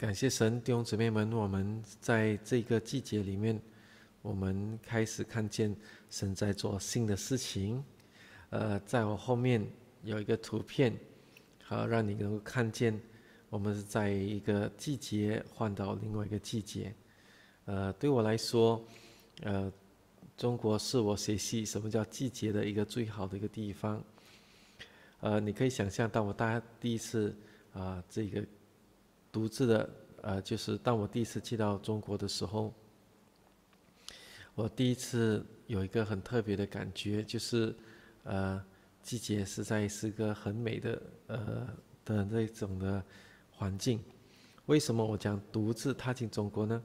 感谢神弟兄姊妹们，我们在这个季节里面，我们开始看见神在做新的事情。呃，在我后面有一个图片，好让你能够看见，我们是在一个季节换到另外一个季节。呃，对我来说，呃，中国是我学习什么叫季节的一个最好的一个地方。呃，你可以想象到，我大家第一次啊，这个。独自的，呃，就是当我第一次去到中国的时候，我第一次有一个很特别的感觉，就是，呃，季节实在是个很美的，呃的那种的环境。为什么我讲独自踏进中国呢？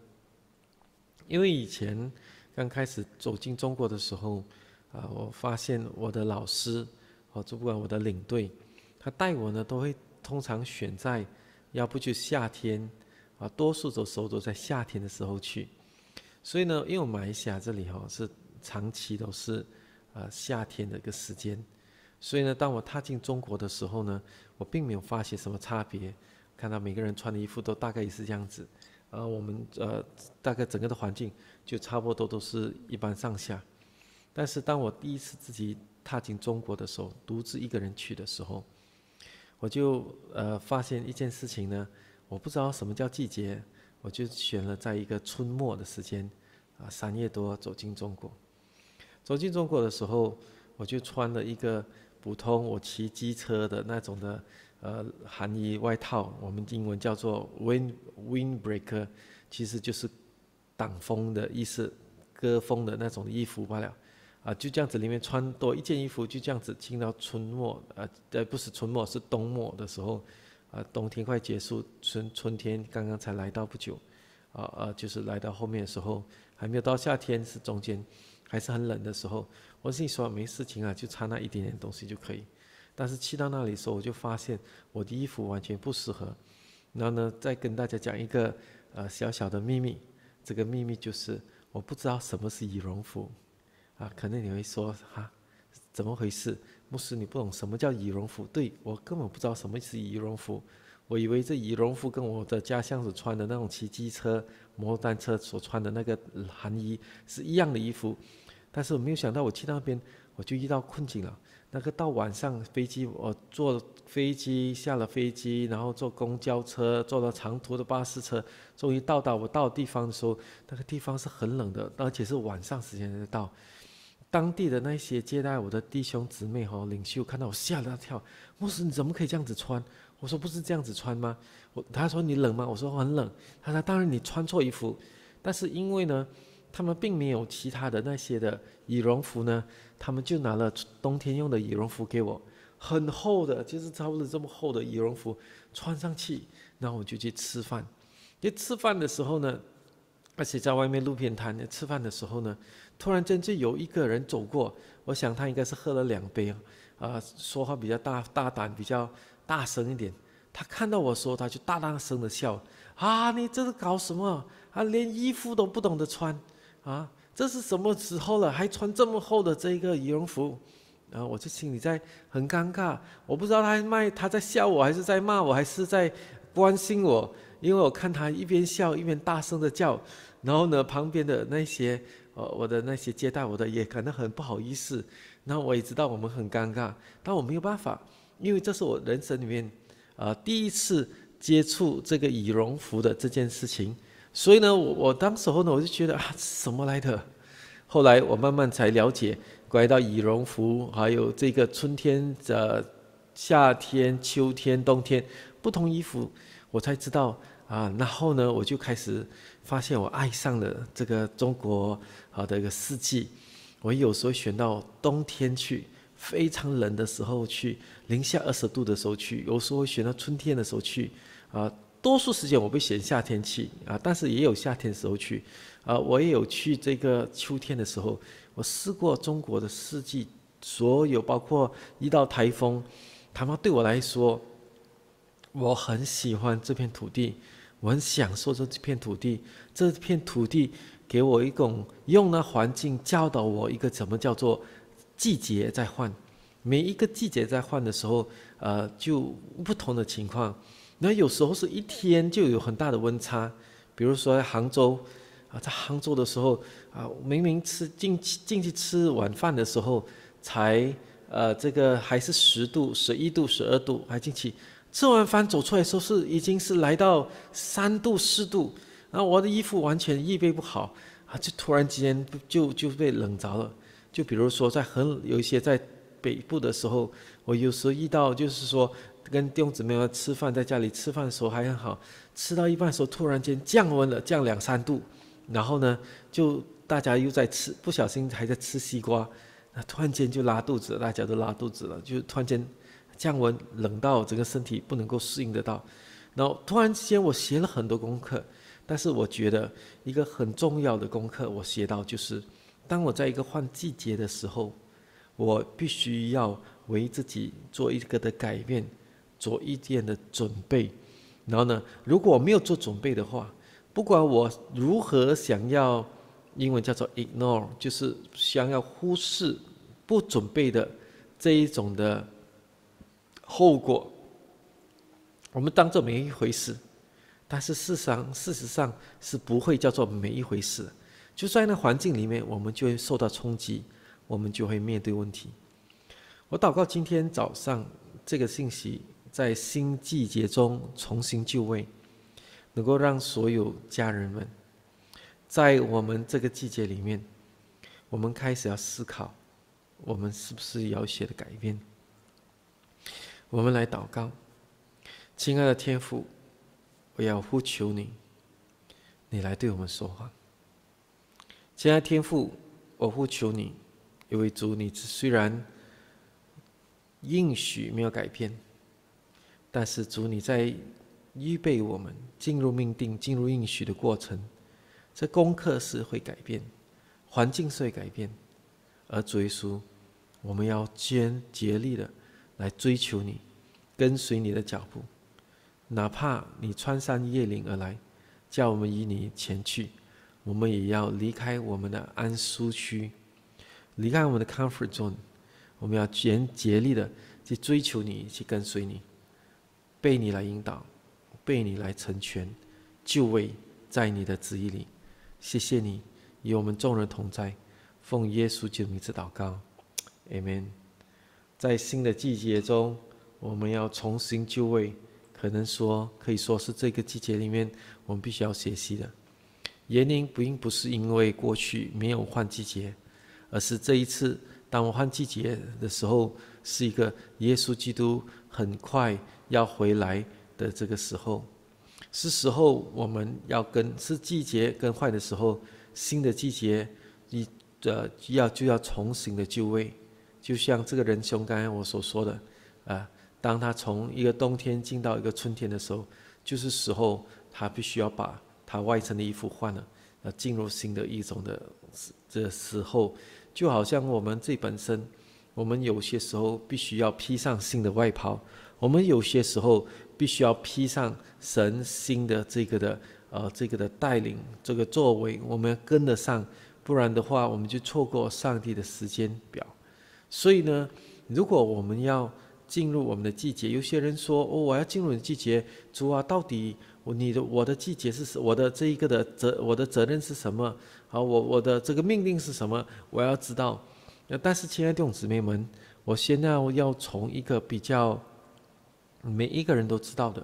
因为以前刚开始走进中国的时候，啊，我发现我的老师，哦，主管我的领队，他带我呢，都会通常选在。要不就夏天，啊，多数时候都在夏天的时候去。所以呢，因为我们马耳这里哈是长期都是，呃，夏天的一个时间。所以呢，当我踏进中国的时候呢，我并没有发现什么差别，看到每个人穿的衣服都大概也是这样子。呃，我们呃大概整个的环境就差不多都是一般上下。但是当我第一次自己踏进中国的时候，独自一个人去的时候。我就呃发现一件事情呢，我不知道什么叫季节，我就选了在一个春末的时间，啊三月多走进中国。走进中国的时候，我就穿了一个普通我骑机车的那种的呃寒衣外套，我们英文叫做 wind windbreaker，其实就是挡风的意思，隔风的那种衣服罢了。啊，就这样子，里面穿多一件衣服，就这样子。进到春末，呃，呃，不是春末，是冬末的时候，啊，冬天快结束，春春天刚刚才来到不久，啊啊，就是来到后面的时候，还没有到夏天，是中间，还是很冷的时候。我里说没事情啊，就差那一点点东西就可以。但是去到那里时候，我就发现我的衣服完全不适合。然后呢，再跟大家讲一个呃小小的秘密，这个秘密就是我不知道什么是羽绒服。啊，可能你会说哈，怎么回事？牧师，你不懂什么叫羽绒服？对我根本不知道什么是羽绒服，我以为这羽绒服跟我的家乡所穿的那种骑机车、摩单车所穿的那个寒衣是一样的衣服。但是我没有想到，我去那边我就遇到困境了。那个到晚上飞机，我坐飞机下了飞机，然后坐公交车，坐了长途的巴士车，终于到达我到地方的时候，那个地方是很冷的，而且是晚上时间才到。当地的那些接待我的弟兄姊妹和领袖看到我吓了跳，我说：“你怎么可以这样子穿？”我说：“不是这样子穿吗？”我他说：“你冷吗？”我说：“很冷。”他说：“当然，你穿错衣服。”但是因为呢，他们并没有其他的那些的羽绒服呢，他们就拿了冬天用的羽绒服给我，很厚的，就是差不多这么厚的羽绒服穿上去，然后我就去吃饭。一吃饭的时候呢。而且在外面路边摊吃饭的时候呢，突然间就有一个人走过，我想他应该是喝了两杯，啊，说话比较大大胆，比较大声一点。他看到我说，他就大大声的笑，啊，你这是搞什么？啊，连衣服都不懂得穿，啊，这是什么时候了，还穿这么厚的这个羽绒服？然后我就心里在很尴尬，我不知道他卖他在笑我，还是在骂我，还是在关心我。因为我看他一边笑一边大声的叫，然后呢，旁边的那些呃，我的那些接待我的也感到很不好意思，然后我也知道我们很尴尬，但我没有办法，因为这是我人生里面呃第一次接触这个羽绒服的这件事情，所以呢，我我当时候呢我就觉得啊什么来的，后来我慢慢才了解，关于到羽绒服，还有这个春天的夏天、秋天、冬天不同衣服，我才知道。啊，然后呢，我就开始发现我爱上了这个中国好的一个四季。我有时候选到冬天去，非常冷的时候去，零下二十度的时候去；有时候选到春天的时候去，啊，多数时间我会选夏天去，啊，但是也有夏天时候去，啊，我也有去这个秋天的时候。我试过中国的四季，所有包括一到台风，台风对我来说，我很喜欢这片土地。我很享受这片土地，这片土地给我一种用那环境，教导我一个怎么叫做季节在换，每一个季节在换的时候，呃，就不同的情况。那有时候是一天就有很大的温差，比如说在杭州，啊，在杭州的时候，啊，明明吃进进去吃晚饭的时候，才呃这个还是十度、十一度、十二度，还进去。吃完饭走出来时候是已经是来到三度四度，然后我的衣服完全预备不好啊，就突然之间就就被冷着了。就比如说在很有一些在北部的时候，我有时候遇到就是说跟弟兄姊妹们吃饭，在家里吃饭的时候还很好，吃到一半的时候突然间降温了，降两三度，然后呢就大家又在吃，不小心还在吃西瓜，那突然间就拉肚子，大家都拉肚子了，就突然间。降温冷到整个身体不能够适应得到，然后突然之间我学了很多功课，但是我觉得一个很重要的功课我学到就是，当我在一个换季节的时候，我必须要为自己做一个的改变，做一点的准备。然后呢，如果我没有做准备的话，不管我如何想要，英文叫做 ignore，就是想要忽视不准备的这一种的。后果，我们当做没一回事，但是事实上，事实上是不会叫做没一回事。就在那环境里面，我们就会受到冲击，我们就会面对问题。我祷告，今天早上这个信息在新季节中重新就位，能够让所有家人们在我们这个季节里面，我们开始要思考，我们是不是有写的改变。我们来祷告，亲爱的天父，我要呼求你，你来对我们说话。亲爱的天父，我呼求你，因为主你虽然应许没有改变，但是主你在预备我们进入命定、进入应许的过程，这功课是会改变，环境是会改变，而主耶稣，我们要坚竭力的来追求你。跟随你的脚步，哪怕你穿山越岭而来，叫我们与你前去，我们也要离开我们的安舒区，离开我们的 comfort zone，我们要全竭力的去追求你，去跟随你，被你来引导，被你来成全，就位在你的旨意里。谢谢你，与我们众人同在，奉耶稣基督之祷告，Amen。在新的季节中。我们要重新就位，可能说可以说是这个季节里面我们必须要学习的。原因并不是因为过去没有换季节，而是这一次当我换季节的时候，是一个耶稣基督很快要回来的这个时候，是时候我们要跟是季节更换的时候，新的季节，你呃要就要重新的就位，就像这个人兄刚才我所说的，啊。当他从一个冬天进到一个春天的时候，就是时候他必须要把他外层的衣服换了，呃，进入新的一种的时的时候，就好像我们这本身，我们有些时候必须要披上新的外袍，我们有些时候必须要披上神新的这个的呃这个的带领，这个作为，我们要跟得上，不然的话我们就错过上帝的时间表。所以呢，如果我们要。进入我们的季节，有些人说：“哦，我要进入你的季节，主啊，到底你的我的季节是我的这一个的责，我的责任是什么？好，我我的这个命令是什么？我要知道。”但是，亲爱的弟兄姊妹们，我现在要从一个比较每一个人都知道的、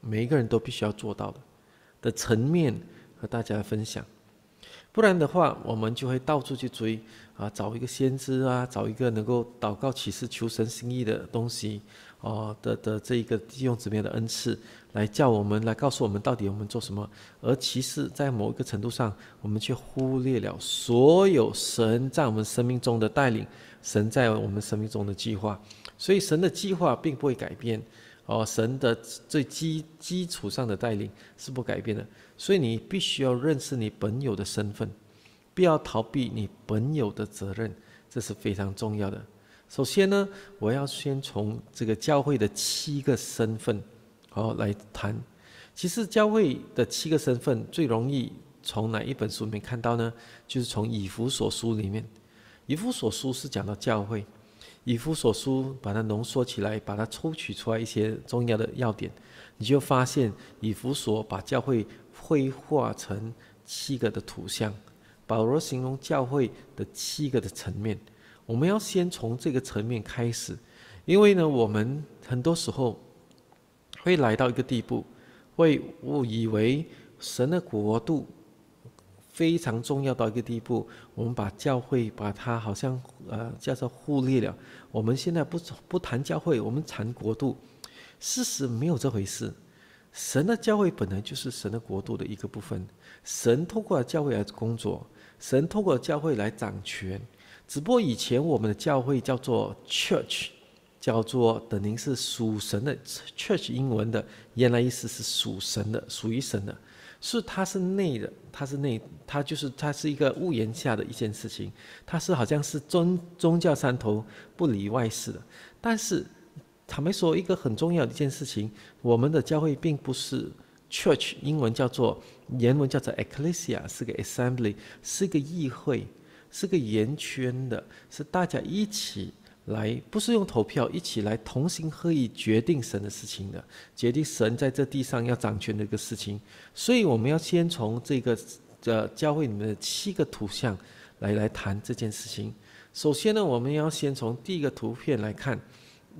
每一个人都必须要做到的的层面和大家分享，不然的话，我们就会到处去追。啊，找一个先知啊，找一个能够祷告、启示、求神心意的东西，哦的的这一个弟用怎样的恩赐来叫我们来告诉我们到底我们做什么？而其实，在某一个程度上，我们却忽略了所有神在我们生命中的带领，神在我们生命中的计划。所以，神的计划并不会改变，哦，神的最基基础上的带领是不改变的。所以，你必须要认识你本有的身份。不要逃避你本有的责任，这是非常重要的。首先呢，我要先从这个教会的七个身份，好来谈。其实教会的七个身份最容易从哪一本书里面看到呢？就是从《以弗所书》里面，《以弗所书》是讲到教会，《以弗所书》把它浓缩起来，把它抽取出来一些重要的要点，你就发现《以弗所》把教会绘画成七个的图像。保罗形容教会的七个的层面，我们要先从这个层面开始，因为呢，我们很多时候会来到一个地步，会误以为神的国度非常重要到一个地步，我们把教会把它好像呃叫做忽略了。我们现在不不谈教会，我们谈国度，事实没有这回事。神的教会本来就是神的国度的一个部分，神通过教会来工作。神透过教会来掌权，只不过以前我们的教会叫做 church，叫做等您是属神的 church 英文的，原来意思是属神的，属于神的，是它是内的，它是内，它就是它是一个屋檐下的一件事情，它是好像是宗宗教山头不离外事的，但是他们说一个很重要的一件事情，我们的教会并不是。Church 英文叫做，原文叫做 Ecclesia，是个 assembly，是个议会，是个圆圈的，是大家一起来，不是用投票一起来，同心合意决定神的事情的，决定神在这地上要掌权的一个事情。所以我们要先从这个呃教会里面的七个图像，来来谈这件事情。首先呢，我们要先从第一个图片来看，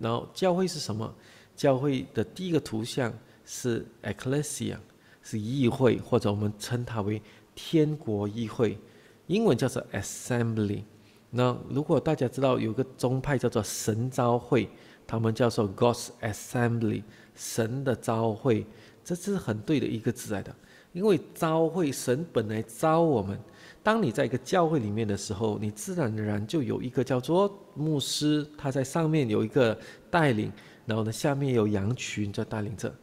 然后教会是什么？教会的第一个图像。是 Ecclesia，是议会或者我们称它为天国议会，英文叫做 Assembly。那如果大家知道有个宗派叫做神召会，他们叫做 God's Assembly，神的召会，这是很对的一个字来的。因为召会，神本来召我们。当你在一个教会里面的时候，你自然而然就有一个叫做牧师，他在上面有一个带领，然后呢，下面有羊群在带领着。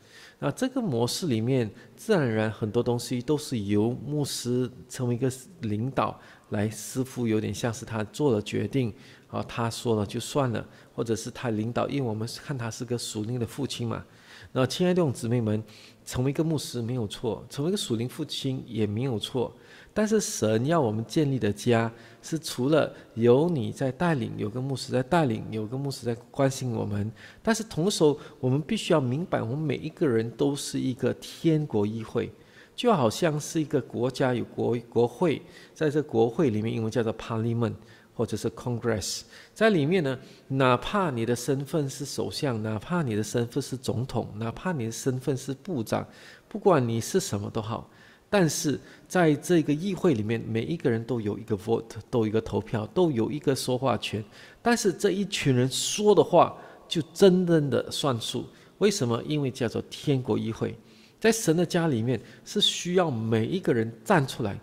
那这个模式里面，自然而然很多东西都是由牧师成为一个领导来似乎有点像是他做了决定，啊，他说了就算了，或者是他领导，因为我们看他是个属灵的父亲嘛。那亲爱的弟兄姊妹们，成为一个牧师没有错，成为一个属灵父亲也没有错。但是神要我们建立的家是除了有你在带领，有个牧师在带领，有个牧师在关心我们。但是同时，我们必须要明白，我们每一个人都是一个天国议会，就好像是一个国家有国国会，在这国会里面，英文叫做 Parliament 或者是 Congress，在里面呢，哪怕你的身份是首相，哪怕你的身份是总统，哪怕你的身份是部长，不管你是什么都好。但是在这个议会里面，每一个人都有一个 vote，都有一个投票，都有一个说话权。但是这一群人说的话就真正的算数。为什么？因为叫做天国议会，在神的家里面是需要每一个人站出来。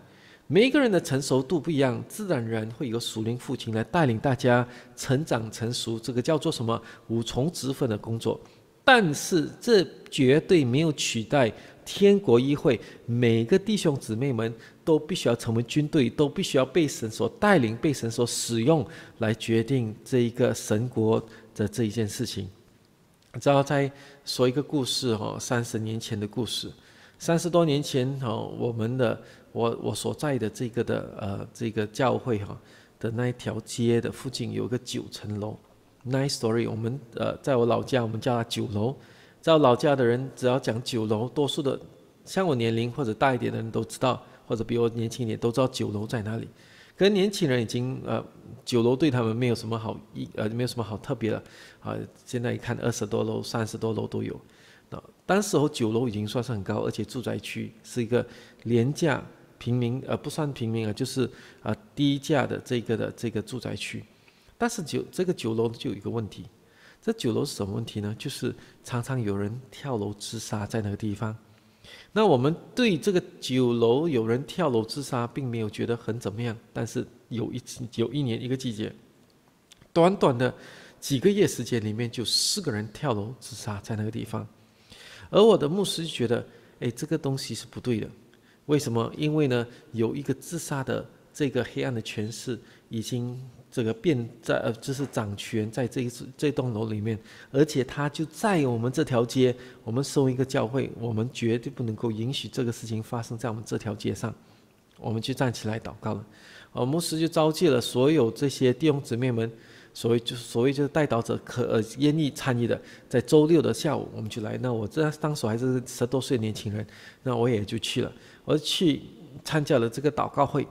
每一个人的成熟度不一样，自然而然会有属灵父亲来带领大家成长成熟。这个叫做什么？五重职分的工作。但是这绝对没有取代。天国议会，每个弟兄姊妹们都必须要成为军队，都必须要被神所带领，被神所使用，来决定这一个神国的这一件事情。然后再说一个故事哦，三十年前的故事，三十多年前哦，我们的我我所在的这个的呃这个教会哈的那一条街的附近有个九层楼，nice story，我们呃在我老家我们叫它九楼。在老家的人，只要讲酒楼，多数的像我年龄或者大一点的人都知道，或者比我年轻一点都知道酒楼在哪里。可能年轻人已经呃，酒楼对他们没有什么好意，呃，没有什么好特别了。啊，现在一看二十多楼、三十多楼都有。那当时候酒楼已经算是很高，而且住宅区是一个廉价平民，呃，不算平民啊，就是啊低价的这个的这个住宅区。但是酒这个酒楼就有一个问题。这酒楼是什么问题呢？就是常常有人跳楼自杀在那个地方。那我们对这个酒楼有人跳楼自杀，并没有觉得很怎么样。但是有一次，有一年一个季节，短短的几个月时间里面，就四个人跳楼自杀在那个地方。而我的牧师就觉得，哎，这个东西是不对的。为什么？因为呢，有一个自杀的这个黑暗的诠释已经。这个变在呃，就是掌权在这一次这栋楼里面，而且他就在我们这条街。我们收一个教会，我们绝对不能够允许这个事情发生在我们这条街上。我们就站起来祷告了。啊，牧师就召集了所有这些弟兄姊妹们，所谓就所谓就是代祷者可呃愿意参与的，在周六的下午，我们就来。那我这当时还是十多岁年轻人，那我也就去了，我去参加了这个祷告会。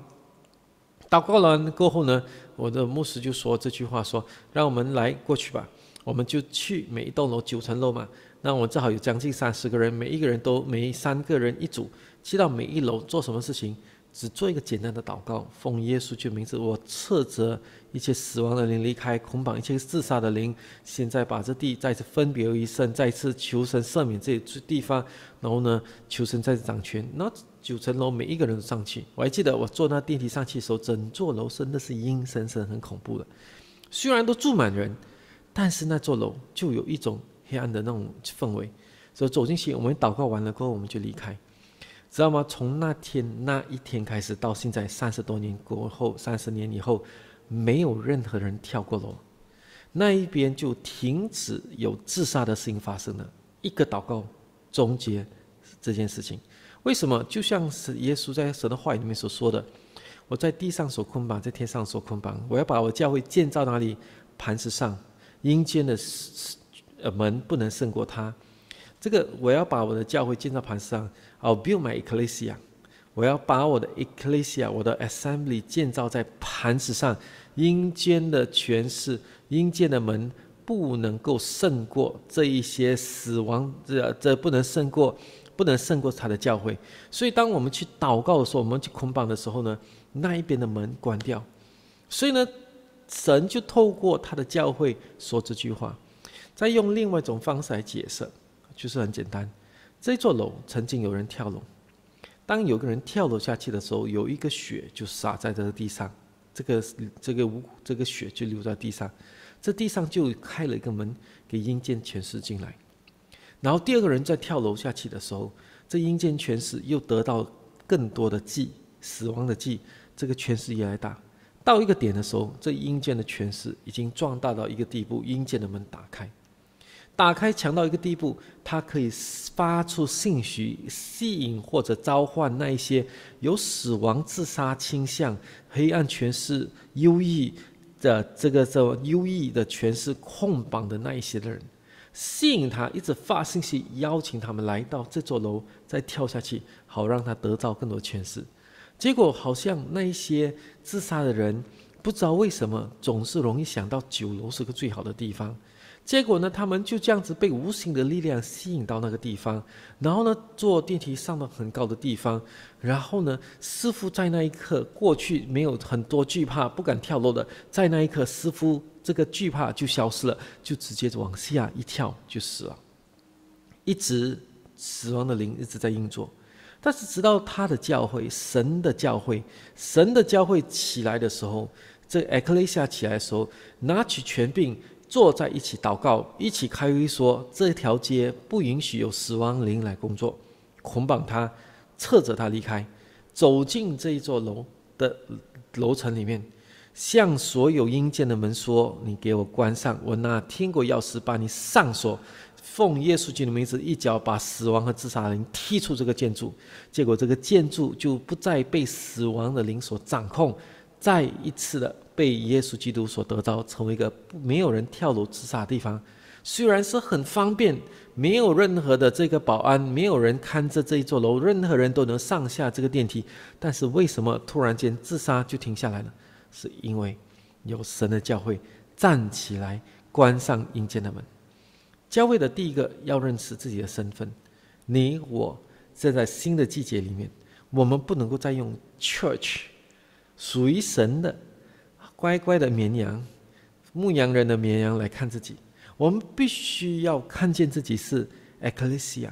祷告完过后呢？我的牧师就说这句话说：“让我们来过去吧，我们就去每一栋楼九层楼嘛。那我正好有将近三十个人，每一个人都每三个人一组，去到每一楼做什么事情。”只做一个简单的祷告，奉耶稣基名字，我斥责一切死亡的灵离开，捆绑一切自杀的灵。现在把这地再次分别为圣，再次求神赦免这地方。然后呢，求神再次掌权。那九层楼每一个人都上去，我还记得我坐那电梯上去的时候，整座楼真的是阴森森、很恐怖的。虽然都住满人，但是那座楼就有一种黑暗的那种氛围。所以走进去，我们祷告完了过后，我们就离开。知道吗？从那天那一天开始，到现在三十多年过后，三十年以后，没有任何人跳过楼，那一边就停止有自杀的事情发生了。一个祷告，终结这件事情。为什么？就像是耶稣在神的话语里面所说的：“我在地上所捆绑，在天上所捆绑，我要把我教会建造哪里？磐石上，阴间的门不能胜过它。这个，我要把我的教会建造磐石上。”哦 build my ecclesia，我要把我的 ecclesia，我的 assembly 建造在磐石上。阴间的权势，阴间的门不能够胜过这一些死亡，这这不能胜过，不能胜过他的教会。所以，当我们去祷告的时候，我们去捆绑的时候呢，那一边的门关掉。所以呢，神就透过他的教会说这句话，再用另外一种方式来解释，就是很简单。这座楼曾经有人跳楼，当有个人跳楼下去的时候，有一个血就洒在这个地上，这个这个这个血就流在地上，这地上就开了一个门，给阴间全尸进来。然后第二个人再跳楼下去的时候，这阴间全尸又得到更多的祭，死亡的祭，这个全尸也来大。到一个点的时候，这阴间的全势已经壮大到一个地步，阴间的门打开。打开强到一个地步，他可以发出信息吸引或者召唤那一些有死亡自杀倾向、黑暗权势、优异的这个叫优异的权势空绑的那一些的人，吸引他一直发信息邀请他们来到这座楼，再跳下去，好让他得到更多权势。结果好像那一些自杀的人，不知道为什么总是容易想到九楼是个最好的地方。结果呢，他们就这样子被无形的力量吸引到那个地方，然后呢，坐电梯上到很高的地方，然后呢，似乎在那一刻过去没有很多惧怕不敢跳楼的，在那一刻，似乎这个惧怕就消失了，就直接往下一跳就死了。一直死亡的灵一直在运作，但是直到他的教会、神的教会、神的教会起来的时候，这艾克雷西亚起来的时候，拿取权柄。坐在一起祷告，一起开会说，这条街不允许有死亡灵来工作，捆绑他，侧着他离开，走进这一座楼的楼层里面，向所有阴间的门说：“你给我关上，我拿天国钥匙把你上锁。”奉耶稣基督的名字，一脚把死亡和自杀灵踢出这个建筑，结果这个建筑就不再被死亡的灵所掌控，再一次的。被耶稣基督所得到，成为一个没有人跳楼自杀的地方，虽然是很方便，没有任何的这个保安，没有人看着这一座楼，任何人都能上下这个电梯，但是为什么突然间自杀就停下来了？是因为有神的教会站起来关上阴间的门。教会的第一个要认识自己的身份，你我站在新的季节里面，我们不能够再用 church，属于神的。乖乖的绵羊，牧羊人的绵羊来看自己。我们必须要看见自己是 Ecclesia。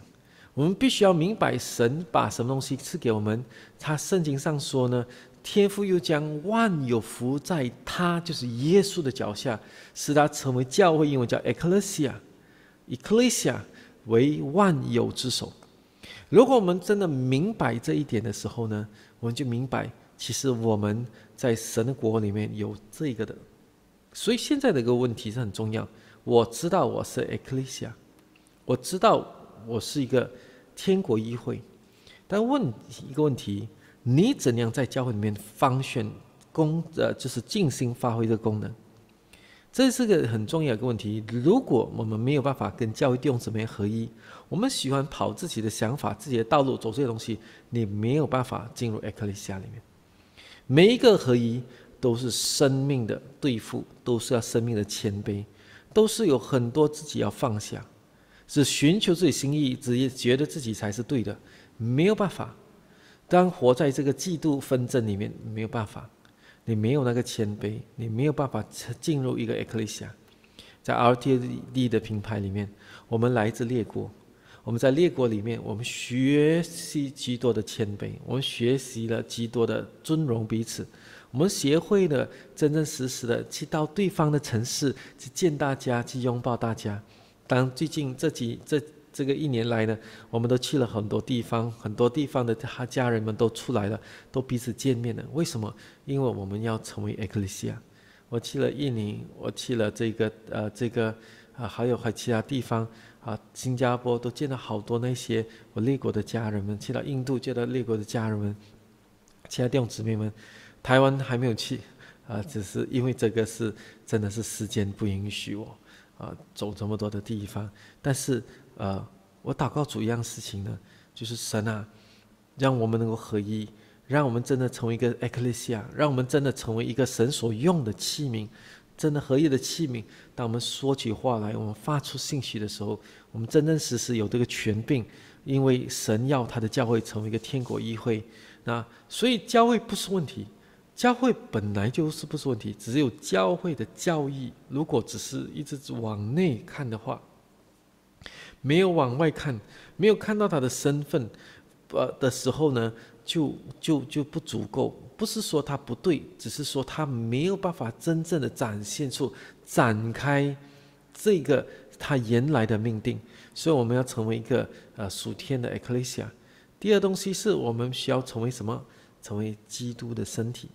我们必须要明白神把什么东西赐给我们。他圣经上说呢，天父又将万有福在他，就是耶稣的脚下，使他成为教会，英文叫 Ecclesia，Ecclesia 为万有之首。如果我们真的明白这一点的时候呢，我们就明白，其实我们。在神的国里面有这个的，所以现在的一个问题是很重要。我知道我是 Ecclesia，我知道我是一个天国议会，但问一个问题：你怎样在教会里面方选公呃，就是尽心发挥这个功能？这是个很重要的一个问题。如果我们没有办法跟教会弟兄姊妹合一，我们喜欢跑自己的想法、自己的道路走这些东西，你没有办法进入 Ecclesia 里面。每一个合一都是生命的对付，都是要生命的谦卑，都是有很多自己要放下，只寻求自己心意，只觉得自己才是对的，没有办法。当活在这个嫉妒纷争里面，没有办法，你没有那个谦卑，你没有办法进入一个 eclesia。在 r t d 的品牌里面，我们来自列国。我们在列国里面，我们学习极多的谦卑，我们学习了极多的尊荣彼此，我们学会了真真实实的去到对方的城市去见大家，去拥抱大家。当最近这几这这个一年来呢，我们都去了很多地方，很多地方的他家人们都出来了，都彼此见面了。为什么？因为我们要成为 Ecclesia。我去了印尼，我去了这个呃这个啊，还有和其他地方。啊，新加坡都见到好多那些我立国的家人们，去到印度见到立国的家人们，其他弟兄姊妹们，台湾还没有去，啊，只是因为这个是真的是时间不允许我，啊，走这么多的地方，但是呃，我祷告主一样事情呢，就是神啊，让我们能够合一，让我们真的成为一个 e c l e s i a 让我们真的成为一个神所用的器皿。真的合意的器皿。当我们说起话来，我们发出信息的时候，我们真真实实有这个权柄，因为神要他的教会成为一个天国议会，那所以教会不是问题，教会本来就是不是问题。只有教会的教义，如果只是一直往内看的话，没有往外看，没有看到他的身份，呃的时候呢？就就就不足够，不是说它不对，只是说它没有办法真正的展现出展开这个它原来的命定，所以我们要成为一个呃属天的 Ecclesia。第二东西是我们需要成为什么？成为基督的身体。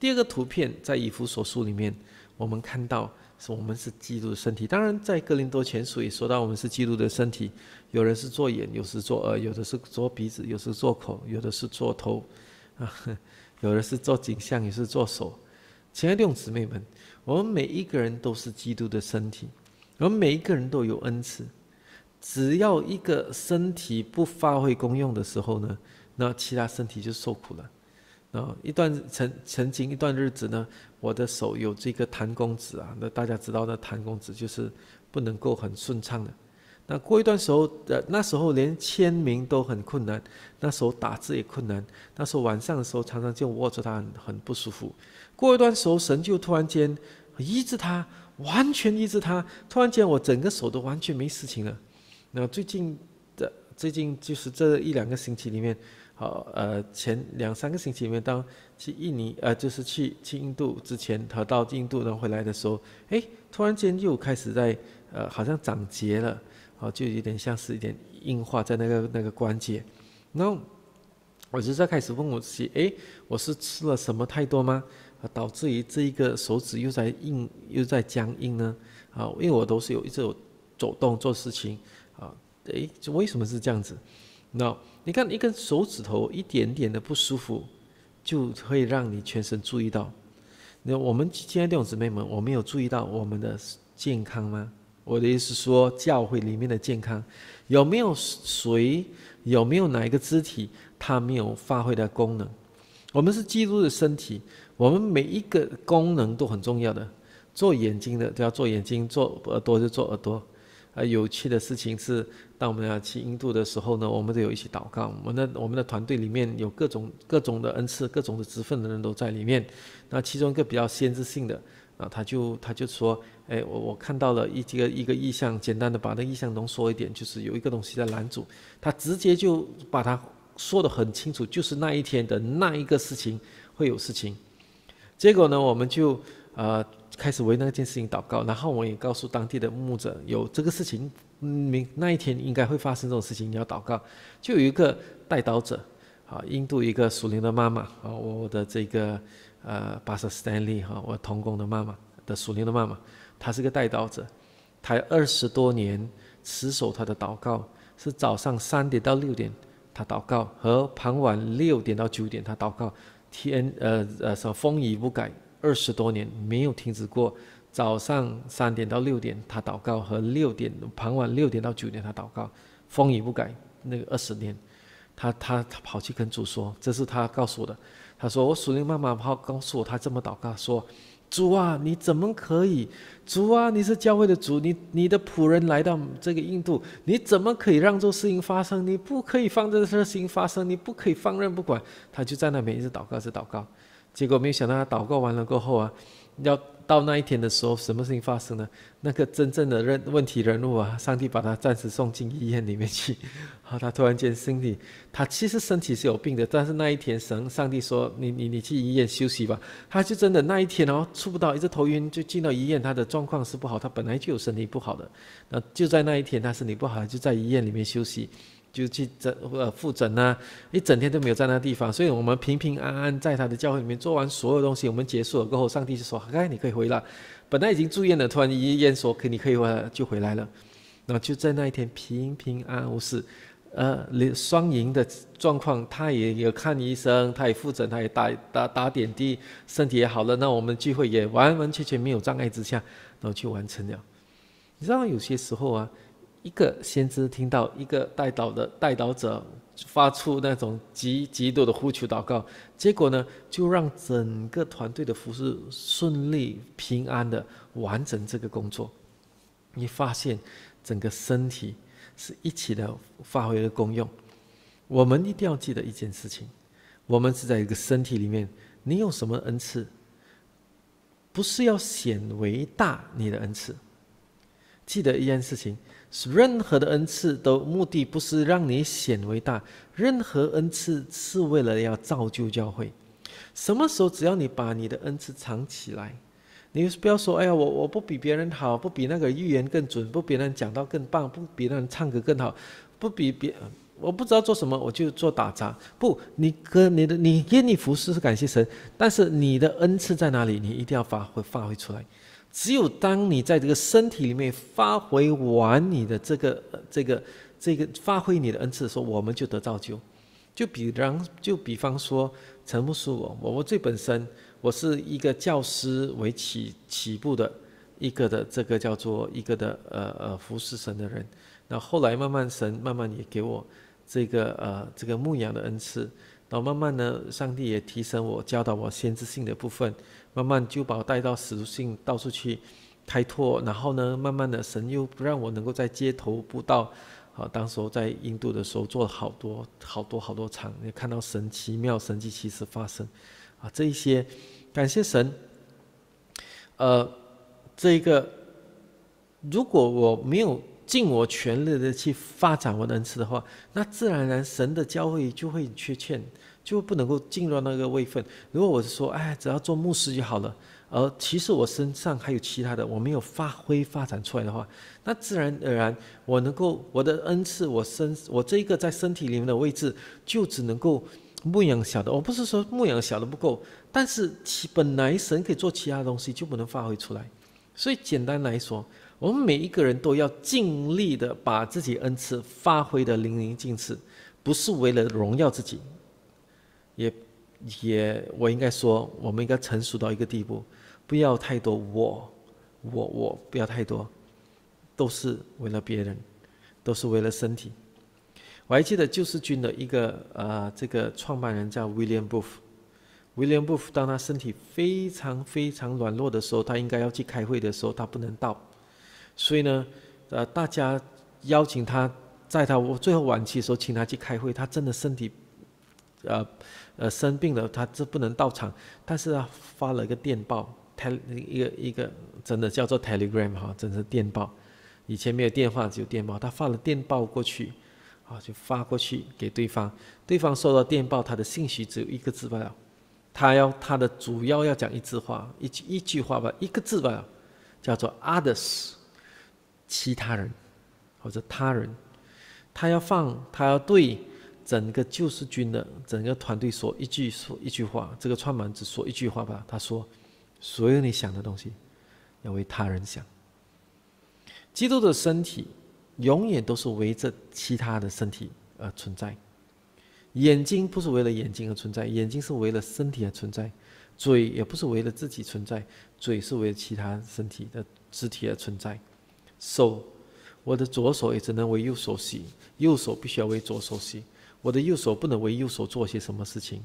第二个图片在以弗所书里面，我们看到。是我们是基督的身体。当然，在哥林多前书也说到，我们是基督的身体。有人是做眼，有时做耳，有的是做鼻子，有时做口，有的是做头，啊，有的是做颈项，也是做手。亲爱的弟兄姊妹们，我们每一个人都是基督的身体，我们每一个人都有恩赐。只要一个身体不发挥功用的时候呢，那其他身体就受苦了。啊，一段曾曾经一段日子呢，我的手有这个弹弓子啊。那大家知道，那弹弓子就是不能够很顺畅的。那过一段时候的，那时候连签名都很困难，那时候打字也困难。那时候晚上的时候，常常就握着它很很不舒服。过一段时候，神就突然间医治它，完全医治它。突然间，我整个手都完全没事情了。那最近的最近就是这一两个星期里面。好，呃，前两三个星期里面，当去印尼，呃，就是去去印度之前，他到印度然后回来的时候，哎，突然间又开始在，呃，好像长结了，哦，就有点像是一点硬化在那个那个关节，然后，我就在开始问我自己，哎，我是吃了什么太多吗？啊，导致于这一个手指又在硬又在僵硬呢？啊，因为我都是有一直有走动做事情，啊，哎，就为什么是这样子？那。你看一根手指头一点点的不舒服，就会让你全身注意到。那我们今天弟兄姊妹们，我们有注意到我们的健康吗？我的意思说，教会里面的健康，有没有谁，有没有哪一个肢体它没有发挥的功能？我们是基督的身体，我们每一个功能都很重要的。做眼睛的都要做眼睛，做耳朵就做耳朵。啊，有趣的事情是。那我们要去印度的时候呢，我们都有一起祷告。我们的我们的团队里面有各种各种的恩赐、各种的职分的人都在里面。那其中一个比较先知性的，啊，他就他就说：“哎，我我看到了一一个一个意象，简单的把那意象浓缩一点，就是有一个东西在拦阻。”他直接就把它说的很清楚，就是那一天的那一个事情会有事情。结果呢，我们就呃开始为那件事情祷告，然后我也告诉当地的牧者有这个事情。明那一天应该会发生这种事情，你要祷告。就有一个代祷者，啊，印度一个属灵的妈妈，啊，我的这个呃，巴塞斯丹利哈，我童工的妈妈的属灵的妈妈，她是个代祷者，她二十多年持守她的祷告，是早上三点到六点她祷告，和傍晚六点到九点她祷告，天呃呃说风雨不改，二十多年没有停止过。早上三点到六点，他祷告；和六点傍晚六点到九点，他祷告，风雨不改。那个二十年，他他他跑去跟主说，这是他告诉我的。他说：“我属灵妈妈跑告诉我，他这么祷告说，主啊，你怎么可以？主啊，你是教会的主，你你的仆人来到这个印度，你怎么可以让这种事情发生？你不可以放这个事情发生，你不可以放任不管。”他就在那边一直祷告，一直祷告。结果没想到，祷告完了过后啊。要到那一天的时候，什么事情发生呢？那个真正的人问题人物啊，上帝把他暂时送进医院里面去。好，他突然间身体，他其实身体是有病的，但是那一天神上帝说：“你你你去医院休息吧。”他就真的那一天哦，出不到，一直头晕就进到医院，他的状况是不好，他本来就有身体不好的。那就在那一天，他身体不好，就在医院里面休息。就去诊呃复诊呐，一整天都没有在那地方，所以我们平平安安在他的教会里面做完所有东西，我们结束了过后，上帝就说：“嗨，你可以回了。”本来已经住院了，突然医院说：“可你可以回来就回来了。”那就在那一天平平安安无事，呃，双赢的状况，他也有看医生，他也复诊，他也打打打点滴，身体也好了。那我们聚会也完完全全没有障碍之下，然后去完成了。你知道有些时候啊。一个先知听到一个代祷的代祷者发出那种极极度的呼求祷告，结果呢，就让整个团队的服饰顺利、平安的完成这个工作。你发现，整个身体是一起的发挥了功用。我们一定要记得一件事情：我们是在一个身体里面。你有什么恩赐？不是要显为大你的恩赐。记得一件事情。任何的恩赐都目的不是让你显为大，任何恩赐是为了要造就教会。什么时候只要你把你的恩赐藏起来，你不要说哎呀我我不比别人好，不比那个预言更准，不比人讲到更棒，不比人唱歌更好，不比别我不知道做什么我就做打杂。不，你哥你的你愿意服侍是感谢神，但是你的恩赐在哪里，你一定要发挥发挥出来。只有当你在这个身体里面发挥完你的这个这个这个发挥你的恩赐的时候，我们就得造就。就比然，就比方说，陈牧师我我最本身，我是一个教师为起起步的一个的这个叫做一个的呃呃服侍神的人。那后来慢慢神慢慢也给我这个呃这个牧养的恩赐，然后慢慢呢，上帝也提升我教导我先知性的部分。慢慢就把我带到实信，到处去开拓。然后呢，慢慢的神又不让我能够在街头布道。啊，当时候在印度的时候做了好多好多好多场，也看到神奇妙神迹奇事发生。啊，这一些感谢神。呃，这一个如果我没有尽我全力的去发展我的恩赐的话，那自然而然神的教会就会缺欠。就不能够进入那个位份。如果我是说，哎，只要做牧师就好了，而其实我身上还有其他的，我没有发挥发展出来的话，那自然而然，我能够我的恩赐，我身我这一个在身体里面的位置，就只能够牧养小的。我不是说牧养小的不够，但是其本来神可以做其他东西，就不能发挥出来。所以简单来说，我们每一个人都要尽力的把自己恩赐发挥的淋漓尽致，不是为了荣耀自己。也，也，我应该说，我们应该成熟到一个地步，不要太多我，我，我不要太多，都是为了别人，都是为了身体。我还记得救世军的一个呃，这个创办人叫 William Booth。William Booth 当他身体非常非常软弱的时候，他应该要去开会的时候，他不能到，所以呢，呃，大家邀请他，在他我最后晚期的时候，请他去开会，他真的身体。呃，呃，生病了，他这不能到场，但是他发了一个电报，tele 一个一个，真的叫做 telegram 哈，真是电报。以前没有电话，只有电报，他发了电报过去，啊，就发过去给对方，对方收到电报，他的信息只有一个字了，他要他的主要要讲一句话，一句一句话吧，一个字吧，叫做 others，其他人或者他人，他要放，他要对。整个救世军的整个团队说一句说一句话，这个创门只说一句话吧。他说：“所有你想的东西，要为他人想。基督的身体永远都是围着其他的身体而存在。眼睛不是为了眼睛而存在，眼睛是为了身体而存在。嘴也不是为了自己存在，嘴是为了其他身体的肢体而存在。手，我的左手也只能为右手洗，右手必须要为左手洗。”我的右手不能为右手做些什么事情，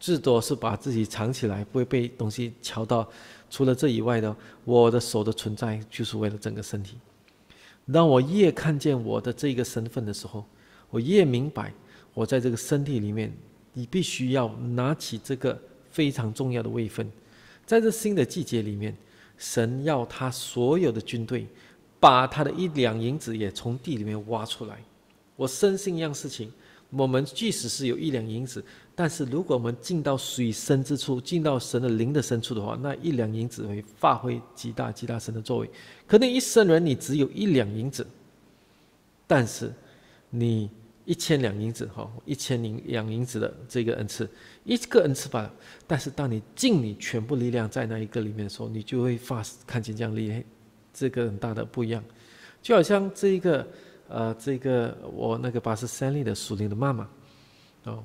至多是把自己藏起来，不会被东西瞧到。除了这以外呢，我的手的存在就是为了整个身体。当我越看见我的这个身份的时候，我越明白，我在这个身体里面，你必须要拿起这个非常重要的位分。在这新的季节里面，神要他所有的军队，把他的一两银子也从地里面挖出来。我深信一样事情。我们即使是有一两银子，但是如果我们进到水深之处，进到神的灵的深处的话，那一两银子会发挥极大极大神的作为。可能一生人你只有一两银子，但是你一千两银子哈，一千两银子的这个恩赐，一个恩赐吧。但是当你尽你全部力量在那一个里面的时候，你就会发看见这样厉害，这个很大的不一样。就好像这一个。呃，这个我那个八十三岁的属灵的妈妈，哦，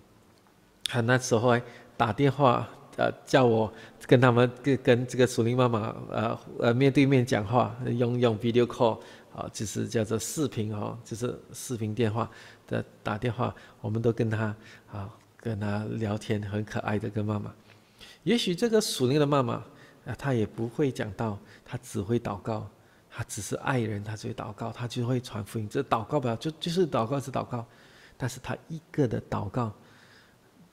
她那时候打电话，呃，叫我跟他们跟跟这个属灵妈妈，呃呃面对面讲话，用用 video call，啊，就是叫做视频哦，就是视频电话的打电话，我们都跟他啊跟他聊天，很可爱的跟妈妈。也许这个属灵的妈妈啊，她也不会讲到，她只会祷告。他只是爱人，他就会祷告，他就会传福音。这祷告了，就就是祷告，是祷告。但是他一个的祷告，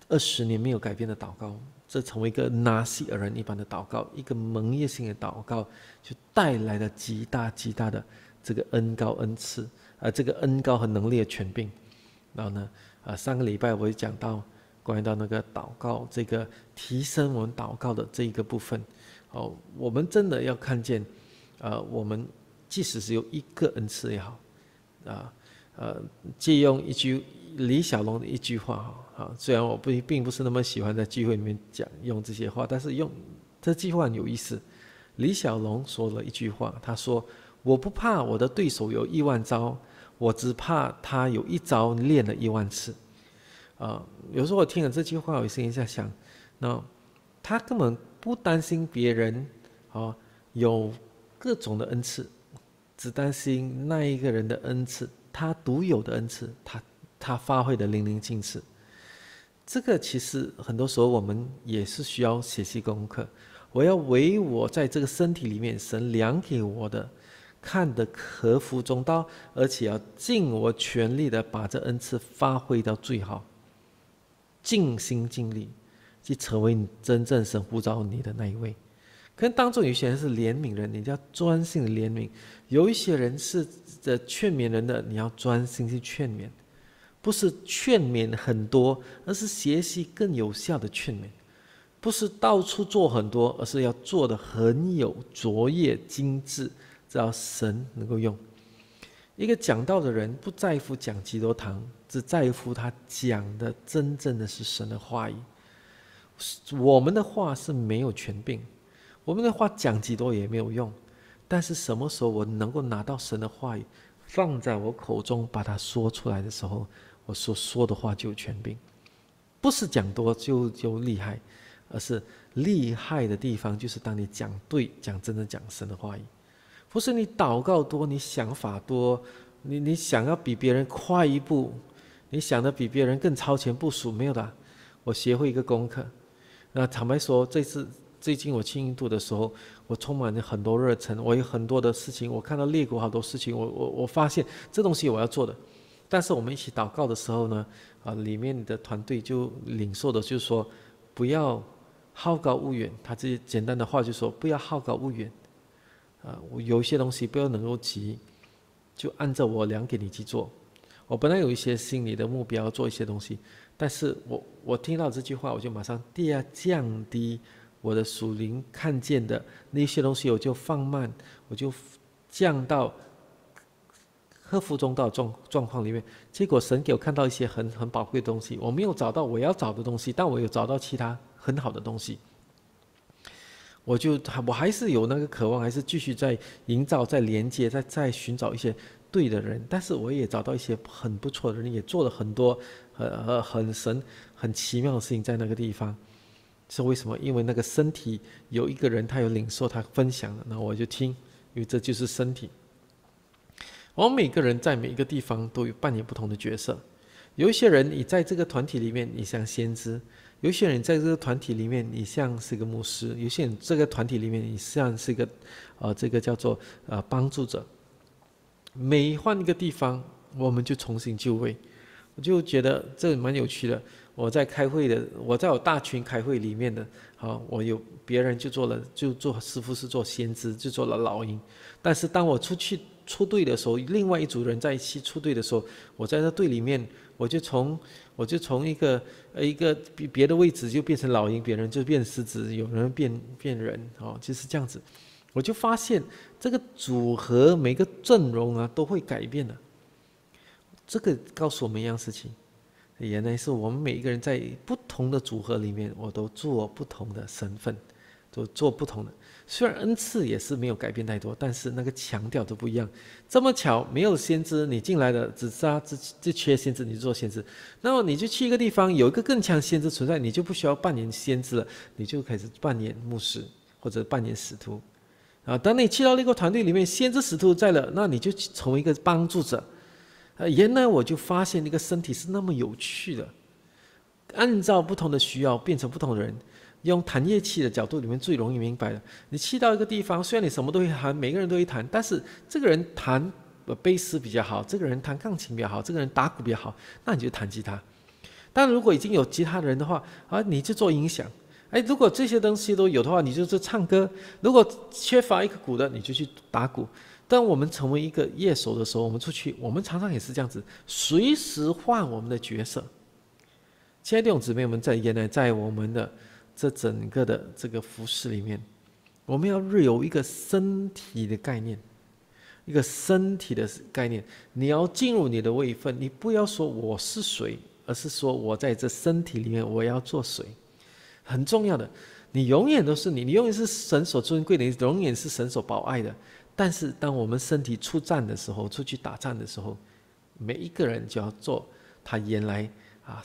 二十年没有改变的祷告，这成为一个拿西尔人一般的祷告，一个蒙业性的祷告，就带来了极大极大的这个恩高恩赐啊！这个恩高和能力的权柄。然后呢，啊，上个礼拜我也讲到关于到那个祷告这个提升我们祷告的这一个部分哦，我们真的要看见。呃，我们即使只有一个恩赐也好，啊，呃，借用一句李小龙的一句话哈，啊，虽然我不并不是那么喜欢在聚会里面讲用这些话，但是用这句话很有意思。李小龙说了一句话，他说：“我不怕我的对手有亿万招，我只怕他有一招练了一万次。”啊，有时候我听了这句话，我心一在想，那他根本不担心别人啊有。各种的恩赐，只担心那一个人的恩赐，他独有的恩赐，他他发挥的淋漓尽致。这个其实很多时候我们也是需要学习功课。我要为我在这个身体里面，神量给我的，看得合服中道，而且要尽我全力的把这恩赐发挥到最好，尽心尽力去成为真正神呼召你的那一位。可能当中有些人是怜悯人，你就要专心的怜悯；有一些人是的劝勉人的，你要专心去劝勉。不是劝勉很多，而是学习更有效的劝勉；不是到处做很多，而是要做的很有卓越精致，要神能够用。一个讲道的人不在乎讲几多堂，只在乎他讲的真正的是神的话语。我们的话是没有权柄。我们的话讲几多也没有用，但是什么时候我能够拿到神的话语，放在我口中把它说出来的时候，我所说的话就有权柄。不是讲多就就厉害，而是厉害的地方就是当你讲对、讲真的、讲神的话语，不是你祷告多、你想法多、你你想要比别人快一步、你想的比别人更超前部署没有的。我学会一个功课，那坦白说这次。最近我去印度的时候，我充满了很多热忱，我有很多的事情，我看到裂谷好多事情，我我我发现这东西我要做的。但是我们一起祷告的时候呢，啊，里面的团队就领受的就是说，不要好高骛远。他这些简单的话就说，不要好高骛远，啊，我有一些东西不要能够急，就按照我量给你去做。我本来有一些心理的目标做一些东西，但是我我听到这句话，我就马上第二降低。我的属灵看见的那些东西，我就放慢，我就降到克服中道状状况里面。结果神给我看到一些很很宝贵的东西。我没有找到我要找的东西，但我有找到其他很好的东西。我就我还是有那个渴望，还是继续在营造、在连接、在在寻找一些对的人。但是我也找到一些很不错的，人，也做了很多很很很神、很奇妙的事情在那个地方。是为什么？因为那个身体有一个人，他有领受，他分享了，那我就听，因为这就是身体。我们每个人在每一个地方都有扮演不同的角色。有一些人，你在这个团体里面，你像先知；有一些人，在这个团体里面，你像是个牧师；有些人，这个团体里面，你像是个，呃，这个叫做呃帮助者。每换一个地方，我们就重新就位，我就觉得这蛮有趣的。我在开会的，我在我大群开会里面的，啊，我有别人就做了，就做师傅是做先知，就做了老鹰，但是当我出去出队的时候，另外一组人在一起出队的时候，我在那队里面，我就从我就从一个呃一个别别的位置就变成老鹰，别人就变狮子，有人变变人，哦，就是这样子，我就发现这个组合每个阵容啊都会改变的，这个告诉我们一样事情。原来是我们每一个人在不同的组合里面，我都做不同的身份，都做不同的。虽然恩赐也是没有改变太多，但是那个强调都不一样。这么巧，没有先知，你进来的只啊，这这缺先知，你做先知。那么你就去一个地方，有一个更强先知存在，你就不需要扮演先知了，你就开始扮演牧师或者扮演使徒。啊，当你去到那个团队里面，先知使徒在了，那你就成为一个帮助者。呃，原来我就发现那个身体是那么有趣的，按照不同的需要变成不同的人。用弹乐器的角度里面最容易明白的，你去到一个地方，虽然你什么都会弹，每个人都会弹，但是这个人弹呃贝斯比较好，这个人弹钢琴比较好，这个人打鼓比较好，那你就弹吉他。但如果已经有吉他的人的话，啊，你就做音响。哎，如果这些东西都有的话，你就是唱歌。如果缺乏一个鼓的，你就去打鼓。当我们成为一个乐手的时候，我们出去，我们常常也是这样子，随时换我们的角色。亲爱的弟兄姊妹们，在原来在我们的这整个的这个服饰里面，我们要有一个身体的概念，一个身体的概念。你要进入你的位份，你不要说我是谁，而是说我在这身体里面，我要做谁。很重要的，你永远都是你，你永远是神所尊贵的，你永远是神所保爱的。但是，当我们身体出战的时候，出去打仗的时候，每一个人就要做他原来啊，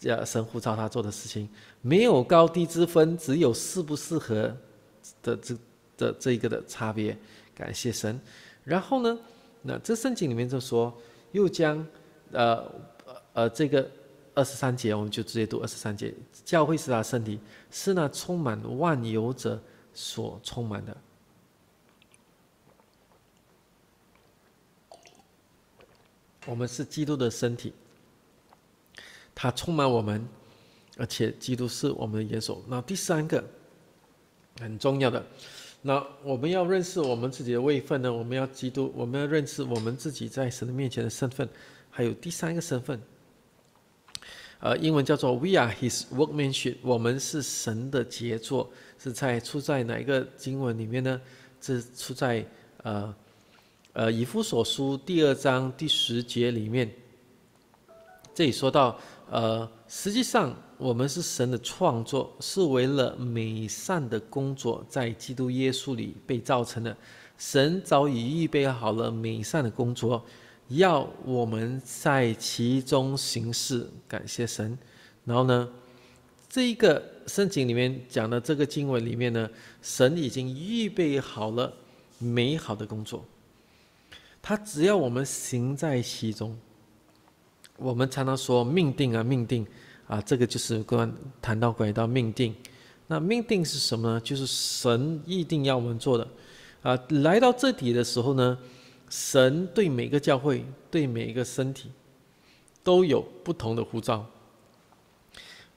要神呼召他做的事情，没有高低之分，只有适不适合的这的这一个的差别。感谢神。然后呢，那这圣经里面就说，又将，呃呃，这个二十三节，我们就直接读二十三节。教会是他身体，是那充满万有者所充满的。我们是基督的身体，他充满我们，而且基督是我们的元首。那第三个很重要的，那我们要认识我们自己的位份呢？我们要基督，我们要认识我们自己在神的面前的身份，还有第三个身份，呃，英文叫做 “we are His workmanship”，我们是神的杰作，是在出在哪一个经文里面呢？是出在呃。呃，以弗所书第二章第十节里面，这里说到，呃，实际上我们是神的创作，是为了美善的工作，在基督耶稣里被造成的。神早已预备好了美善的工作，要我们在其中行事，感谢神。然后呢，这一个圣经里面讲的这个经文里面呢，神已经预备好了美好的工作。他只要我们行在其中，我们常常说命定啊，命定啊，这个就是关谈到关于到命定。那命定是什么呢？就是神一定要我们做的啊。来到这里的时候呢，神对每个教会、对每一个身体都有不同的呼召，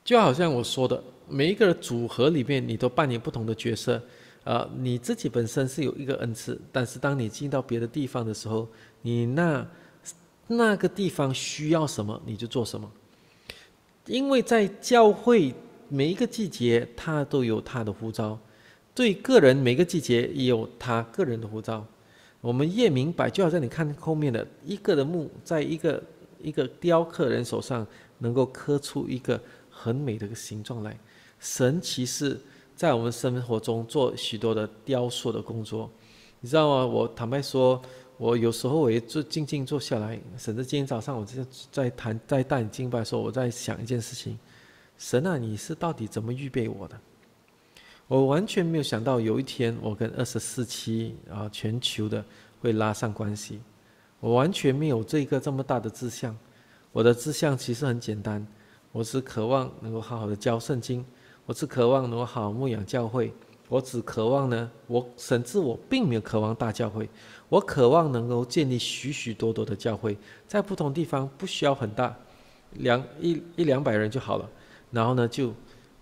就好像我说的，每一个组合里面，你都扮演不同的角色。啊，你自己本身是有一个恩赐，但是当你进到别的地方的时候，你那那个地方需要什么，你就做什么。因为在教会每一个季节，他都有他的呼召；对个人，每个季节也有他个人的呼召。我们越明白，就好像你看后面的一个的木，在一个一个雕刻人手上，能够刻出一个很美的个形状来，神其实。在我们生活中做许多的雕塑的工作，你知道吗？我坦白说，我有时候我也坐静静坐下来。甚至今天早上，我正在谈，在带领敬拜，说我在想一件事情：神啊，你是到底怎么预备我的？我完全没有想到有一天我跟二十四期啊全球的会拉上关系，我完全没有这个这么大的志向。我的志向其实很简单，我是渴望能够好好的教圣经。我只渴望呢，我好牧养教会。我只渴望呢，我甚至我并没有渴望大教会。我渴望能够建立许许多多的教会，在不同地方不需要很大，两一一两百人就好了。然后呢，就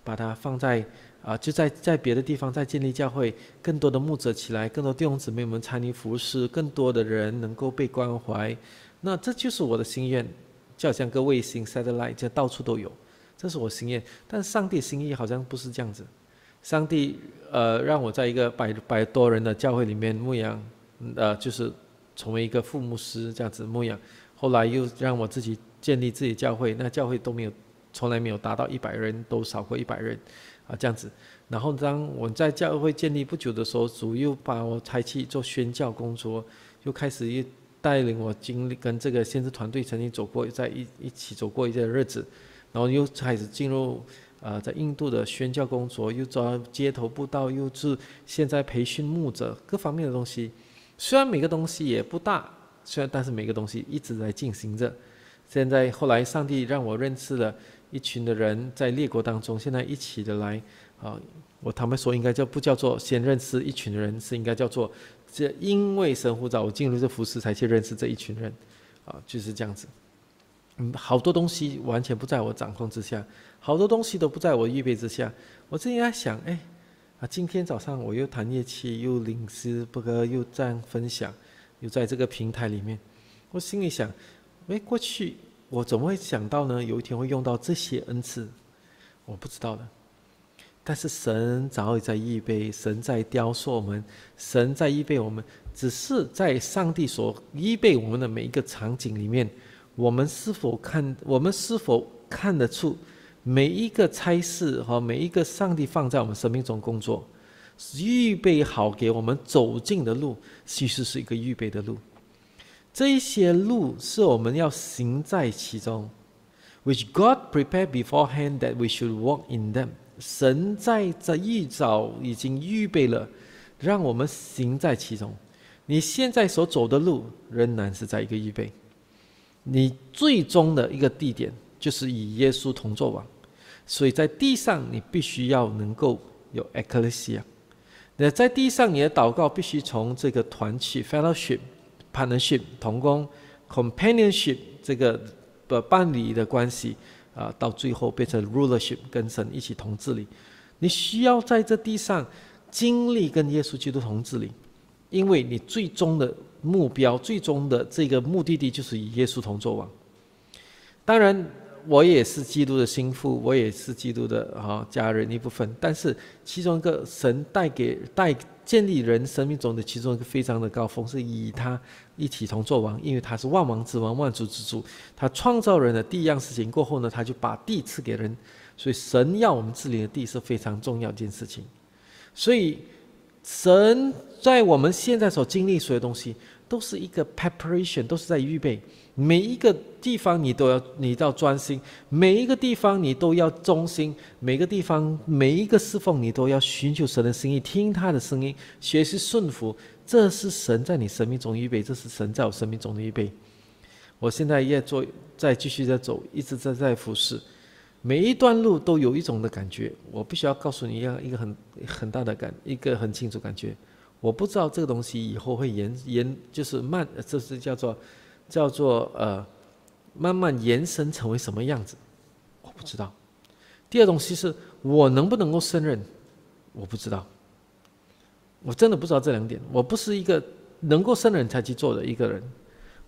把它放在啊，就在在别的地方再建立教会，更多的牧者起来，更多弟兄姊妹们参与服侍，更多的人能够被关怀。那这就是我的心愿，就好像个卫星 satellite，这到处都有。这是我心愿。但上帝心意好像不是这样子。上帝，呃，让我在一个百百多人的教会里面牧养，呃，就是成为一个副牧师这样子牧养。后来又让我自己建立自己教会，那教会都没有，从来没有达到一百人，都少过一百人，啊，这样子。然后当我在教会建立不久的时候，主又把我拆去做宣教工作，又开始又带领我经历跟这个先知团队曾经走过，在一一起走过一些日子。然后又开始进入，呃，在印度的宣教工作，又抓街头布道，又是现在培训牧者各方面的东西。虽然每个东西也不大，虽然但是每个东西一直在进行着。现在后来上帝让我认识了一群的人在列国当中，现在一起的来，啊，我他们说应该叫不叫做先认识一群人，是应该叫做这因为神呼召我进入这服饰才去认识这一群人，啊，就是这样子。嗯，好多东西完全不在我掌控之下，好多东西都不在我预备之下。我最在想，哎，啊，今天早上我又弹乐器，又领诗，不哥又这样分享，又在这个平台里面，我心里想，哎，过去我怎么会想到呢？有一天会用到这些恩赐，我不知道的。但是神早已在预备，神在雕塑我们，神在预备我们，只是在上帝所预备我们的每一个场景里面。我们是否看我们是否看得出每一个差事和每一个上帝放在我们生命中工作，预备好给我们走进的路，其实是一个预备的路。这些路是我们要行在其中。Which God prepared beforehand that we should walk in them？神在这一早已经预备了，让我们行在其中。你现在所走的路，仍然是在一个预备。你最终的一个地点就是与耶稣同作王，所以在地上你必须要能够有 eclesia。那在地上你的祷告必须从这个团体 （fellowship）、partnership、同工 （companionship） 这个的伴侣的关系啊，到最后变成 rulership，跟神一起同治理。你需要在这地上经历跟耶稣基督同治理，因为你最终的。目标最终的这个目的地就是与耶稣同作王。当然，我也是基督的心腹，我也是基督的哈家人一部分。但是其中一个神带给带建立人生命中的其中一个非常的高峰，是以他一起同作王，因为他是万王之王，万族之主。他创造人的第一样事情过后呢，他就把地赐给人，所以神要我们治理的地是非常重要一件事情，所以。神在我们现在所经历所有东西，都是一个 preparation，都是在预备。每一个地方你都要，你都要专心；每一个地方你都要忠心；每个地方每一个侍奉你都要寻求神的声音，听他的声音，学习顺服。这是神在你生命中预备，这是神在我生命中的预备。我现在也做，在继续在走，一直在在服侍。每一段路都有一种的感觉，我必须要告诉你要一个很很大的感，一个很清楚感觉。我不知道这个东西以后会延延，就是慢，这是叫做叫做呃，慢慢延伸成为什么样子，我不知道。第二东西是我能不能够胜任，我不知道。我真的不知道这两点，我不是一个能够胜任才去做的一个人，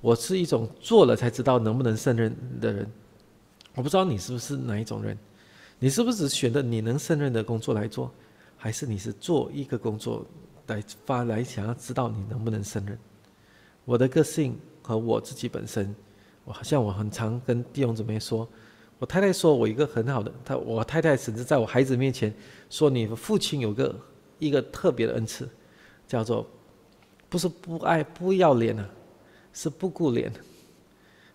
我是一种做了才知道能不能胜任的人。我不知道你是不是哪一种人，你是不是只选择你能胜任的工作来做，还是你是做一个工作来发来想要知道你能不能胜任？我的个性和我自己本身，我好像我很常跟弟兄姊妹说，我太太说我一个很好的，她我太太甚至在我孩子面前说，你父亲有个一个特别的恩赐，叫做不是不爱不要脸啊，是不顾脸，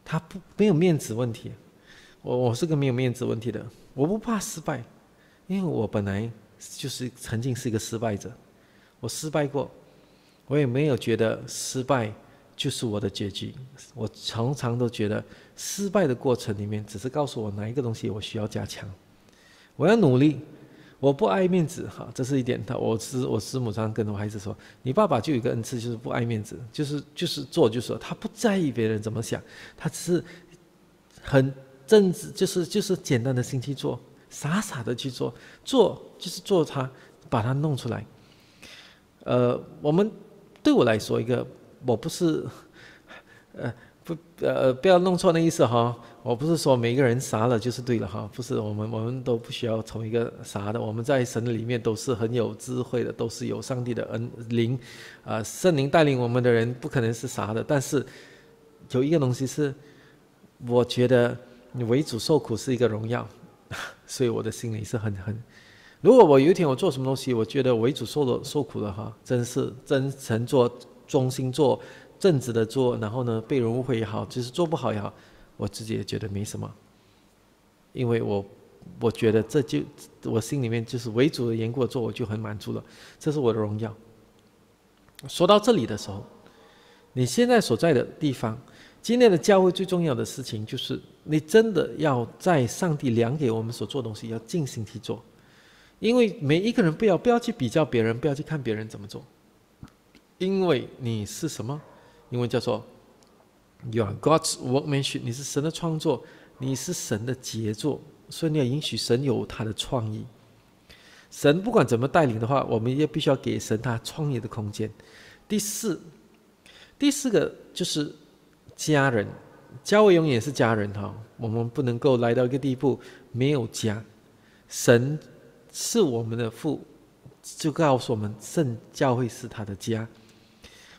他不没有面子问题。我我是个没有面子问题的，我不怕失败，因为我本来就是曾经是一个失败者，我失败过，我也没有觉得失败就是我的结局。我常常都觉得失败的过程里面，只是告诉我哪一个东西我需要加强，我要努力。我不爱面子哈，这是一点。他我师我师母常常跟我孩子说：“你爸爸就有一个恩赐，就是不爱面子，就是就是做就说他不在意别人怎么想，他只是很。”政治就是就是简单的心去做，傻傻的去做，做就是做它，把它弄出来。呃，我们对我来说一个，我不是，呃不呃不要弄错那意思哈，我不是说每个人傻了就是对了哈，不是我们我们都不需要从一个傻的，我们在神里面都是很有智慧的，都是有上帝的恩灵，啊圣灵带领我们的人不可能是傻的，但是有一个东西是，我觉得。你为主受苦是一个荣耀，所以我的心里是很很。如果我有一天我做什么东西，我觉得为主受了受苦了哈，真是真诚做、忠心做、正直的做，然后呢被人误会也好，就是做不好也好，我自己也觉得没什么，因为我我觉得这就我心里面就是为主的缘故做，我就很满足了，这是我的荣耀。说到这里的时候，你现在所在的地方，今天的教会最重要的事情就是。你真的要在上帝量给我们所做东西，要尽心去做，因为每一个人不要不要去比较别人，不要去看别人怎么做，因为你是什么？因为叫做 You are God's workmanship，你是神的创作，你是神的杰作，所以你要允许神有他的创意。神不管怎么带领的话，我们也必须要给神他创业的空间。第四，第四个就是家人。家为永也是家人哈，我们不能够来到一个地步没有家。神是我们的父，就告诉我们，圣教会是他的家。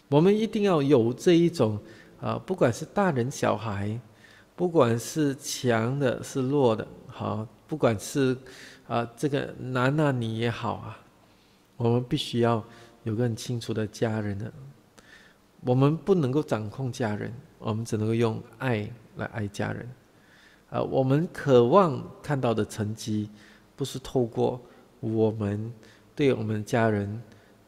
我们一定要有这一种啊，不管是大人小孩，不管是强的是弱的，好，不管是啊这个男啊女也好啊，我们必须要有个很清楚的家人的。我们不能够掌控家人。我们只能够用爱来爱家人，啊，我们渴望看到的成绩，不是透过我们对我们家人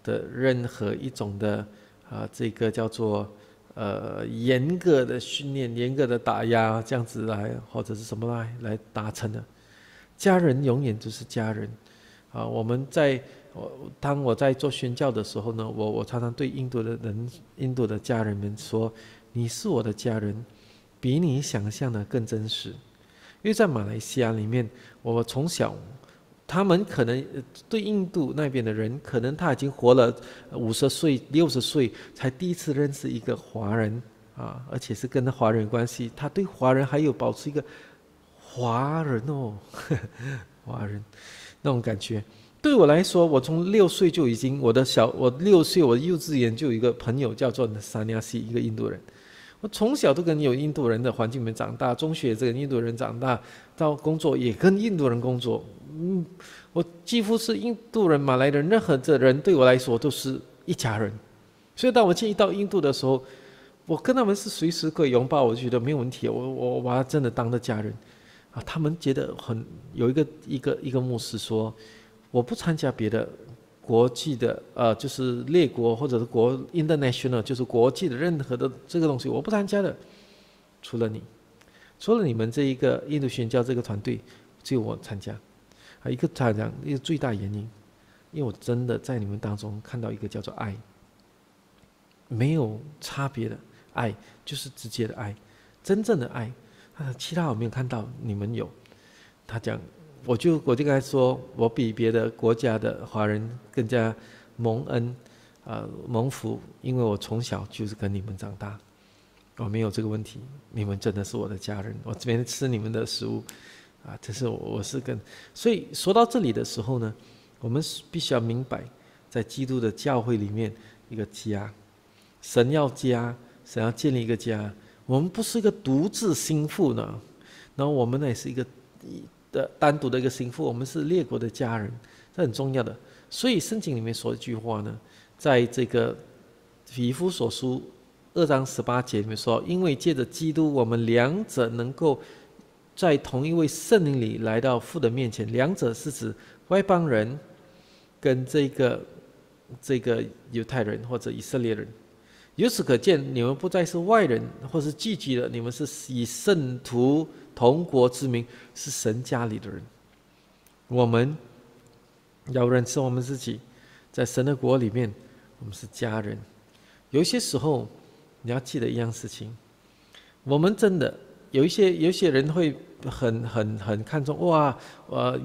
的任何一种的啊，这个叫做呃严格的训练、严格的打压这样子来，或者是什么来来达成的。家人永远就是家人，啊，我们在我当我在做宣教的时候呢，我我常常对印度的人、印度的家人们说。你是我的家人，比你想象的更真实。因为在马来西亚里面，我从小，他们可能对印度那边的人，可能他已经活了五十岁、六十岁，才第一次认识一个华人啊，而且是跟华人关系，他对华人还有保持一个华人哦，呵 呵华人那种感觉。对我来说，我从六岁就已经，我的小我六岁，我幼稚园就有一个朋友叫做 s a n y a 一个印度人。我从小都跟有印度人的环境里面长大，中学这个印度人长大，到工作也跟印度人工作，嗯，我几乎是印度人、马来人，任何的人对我来说都是一家人，所以当我建议到印度的时候，我跟他们是随时可以拥抱，我觉得没有问题，我我把他真的当的家人，啊，他们觉得很有一个一个一个牧师说，我不参加别的。国际的，呃，就是列国或者是国，international 就是国际的任何的这个东西，我不参加的，除了你，除了你们这一个印度宣教这个团队，只有我参加，啊，一个团长，一个最大原因，因为我真的在你们当中看到一个叫做爱，没有差别的爱，就是直接的爱，真正的爱，啊，其他我没有看到你们有，他讲。我就我就跟他说，我比别的国家的华人更加蒙恩啊，蒙福，因为我从小就是跟你们长大，我没有这个问题，你们真的是我的家人，我这边吃你们的食物啊，这是我我是跟所以说到这里的时候呢，我们必须要明白，在基督的教会里面一个家，神要家，神要建立一个家，我们不是一个独自心腹呢，然后我们呢也是一个。的单独的一个心腹，我们是列国的家人，这很重要的。所以圣经里面说一句话呢，在这个彼夫所书二章十八节里面说，因为借着基督，我们两者能够在同一位圣灵里来到父的面前。两者是指外邦人跟这个这个犹太人或者以色列人。由此可见，你们不再是外人或是聚集了，你们是以圣徒。同国之民是神家里的人，我们要认识我们自己，在神的国里面，我们是家人。有些时候，你要记得一样事情：，我们真的有一些有些人会很很很看重。哇，呃，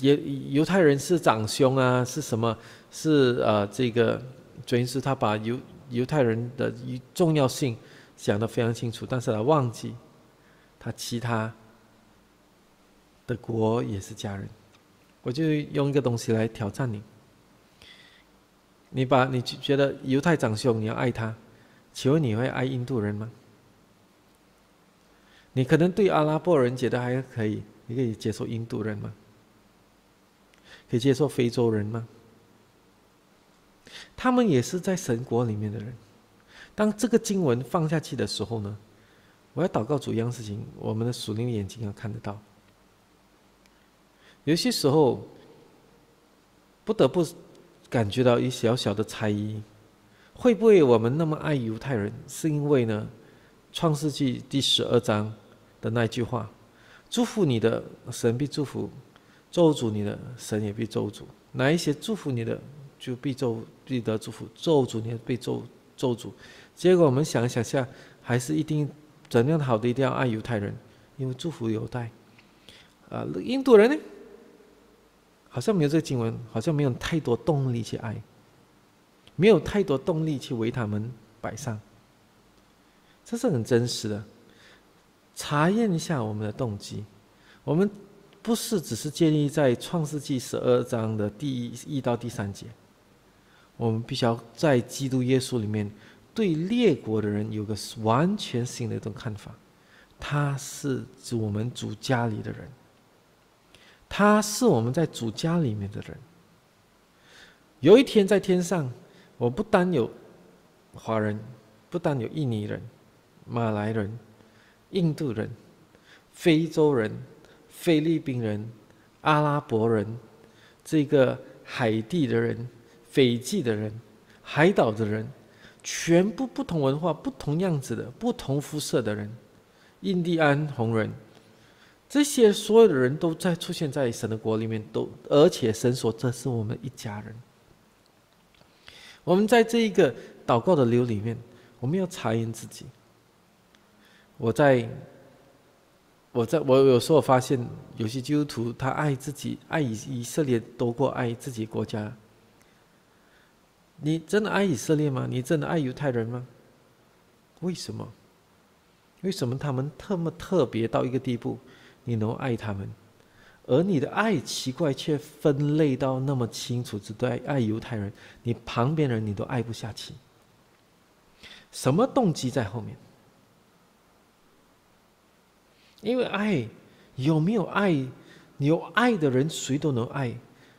犹犹太人是长兄啊，是什么？是呃，这个主因是他把犹犹太人的一重要性想得非常清楚，但是他忘记。他其他的国也是家人，我就用一个东西来挑战你。你把你觉得犹太长兄你要爱他，请问你会爱印度人吗？你可能对阿拉伯人觉得还可以，你可以接受印度人吗？可以接受非洲人吗？他们也是在神国里面的人。当这个经文放下去的时候呢？我要祷告主一样事情，我们的属灵眼睛要看得到。有些时候不得不感觉到一小小的猜疑，会不会我们那么爱犹太人，是因为呢《创世纪》第十二章的那句话：“祝福你的神必祝福，咒诅你的神也必咒诅。”哪一些祝福你的就必咒必得祝福，咒诅你被咒咒诅。结果我们想一想，下还是一定。怎样好的一定要爱犹太人，因为祝福犹太。啊，印度人呢？好像没有这个经文，好像没有太多动力去爱，没有太多动力去为他们摆上。这是很真实的。查验一下我们的动机，我们不是只是建立在创世纪十二章的第一一到第三节，我们必须要在基督耶稣里面。对列国的人有个完全新的一种看法，他是我们主家里的人，他是我们在主家里面的人。有一天在天上，我不单有华人，不单有印尼人、马来人、印度人、非洲人、菲律宾人、阿拉伯人，这个海地的人、斐济的人、海岛的人。全部不同文化、不同样子的、不同肤色的人，印第安红人，这些所有的人都在出现在神的国里面，都而且神说这是我们一家人。我们在这一个祷告的流里面，我们要查验自己。我在，我在我有时候发现有些基督徒他爱自己爱以以色列多过爱自己国家。你真的爱以色列吗？你真的爱犹太人吗？为什么？为什么他们特么特别到一个地步，你能爱他们，而你的爱奇怪却分类到那么清楚，只对爱犹太人，你旁边人你都爱不下去。什么动机在后面？因为爱有没有爱？有爱的人谁都能爱，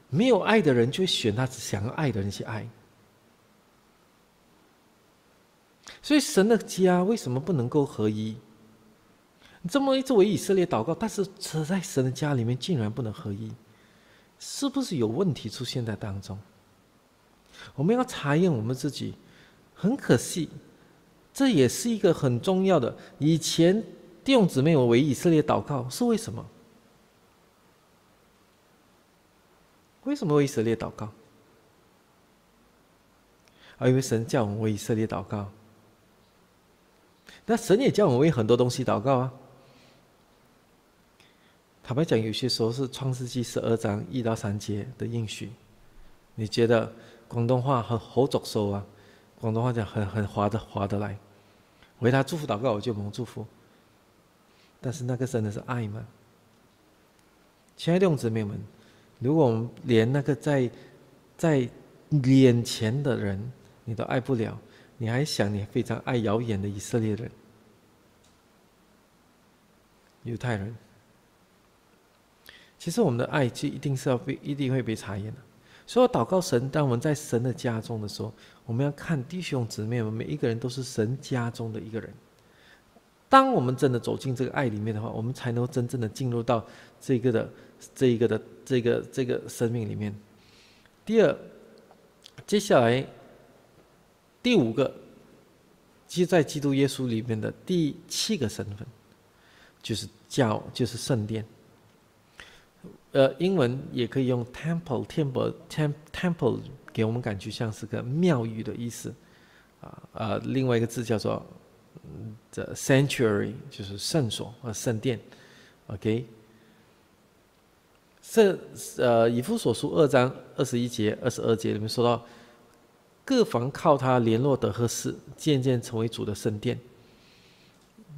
没有爱的人就选他想要爱的人去爱。所以神的家为什么不能够合一？你这么一直为以色列祷告，但是只在神的家里面竟然不能合一，是不是有问题出现在当中？我们要查验我们自己。很可惜，这也是一个很重要的。以前弟兄姊妹我为以色列祷告是为什么？为什么为以色列祷告？啊，因为神叫我们为以色列祷告。那神也叫我们为很多东西祷告啊。坦白讲，有些时候是《创世纪》十二章一到三节的应许。你觉得广东话很好作手啊？广东话讲很很划得划得来，为他祝福祷告，我就蒙祝福。但是那个真的是爱吗？亲爱的词没们，如果我们连那个在在眼前的人，你都爱不了。你还想你非常爱谣言的以色列人、犹太人？其实我们的爱就一定是要被一定会被查验的。所以，祷告神，当我们在神的家中的时候，我们要看弟兄姊妹，我们每一个人都是神家中的一个人。当我们真的走进这个爱里面的话，我们才能够真正的进入到这个的这个的这个这个生命里面。第二，接下来。第五个，即在基督耶稣里面的第七个身份，就是教，就是圣殿。呃，英文也可以用 temple，temple，temple 给我们感觉像是个庙宇的意思，啊啊，另外一个字叫做 the sanctuary，就是圣所和圣殿。OK，圣呃，以弗所书二章二十一节、二十二节里面说到。各房靠他联络得合适，渐渐成为主的圣殿。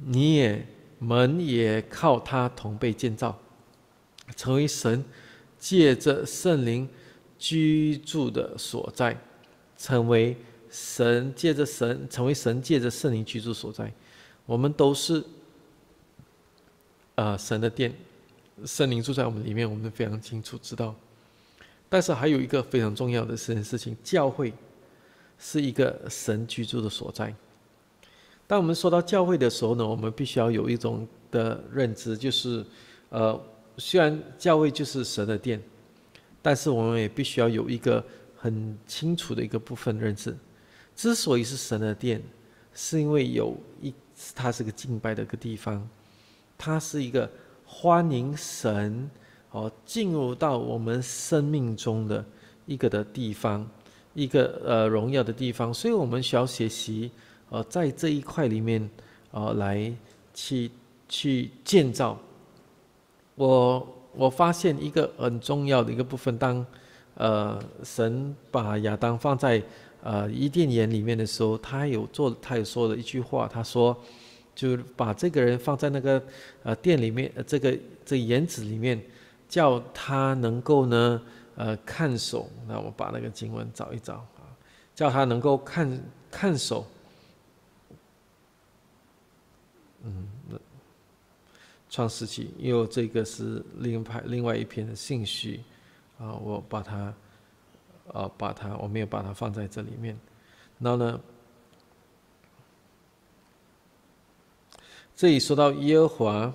你也门也靠他同被建造，成为神借着圣灵居住的所在，成为神借着神成为神借着圣灵居住所在。我们都是啊神的殿，圣灵住在我们里面，我们非常清楚知道。但是还有一个非常重要的事情事情，教会。是一个神居住的所在。当我们说到教会的时候呢，我们必须要有一种的认知，就是，呃，虽然教会就是神的殿，但是我们也必须要有一个很清楚的一个部分认知。之所以是神的殿，是因为有一，它是个敬拜的一个地方，它是一个欢迎神哦进入到我们生命中的一个的地方。一个呃荣耀的地方，所以我们需要学习，呃，在这一块里面，呃，来去去建造。我我发现一个很重要的一个部分，当呃神把亚当放在呃伊甸园里面的时候，他有做，他有说了一句话，他说，就把这个人放在那个呃店里面，这个这园子里面，叫他能够呢。呃，看守，那我把那个经文找一找啊，叫他能够看看守。嗯，创世纪，因为这个是另外另外一篇的信息啊，我把它，啊，把它，我没有把它放在这里面。然后呢，这里说到耶和华。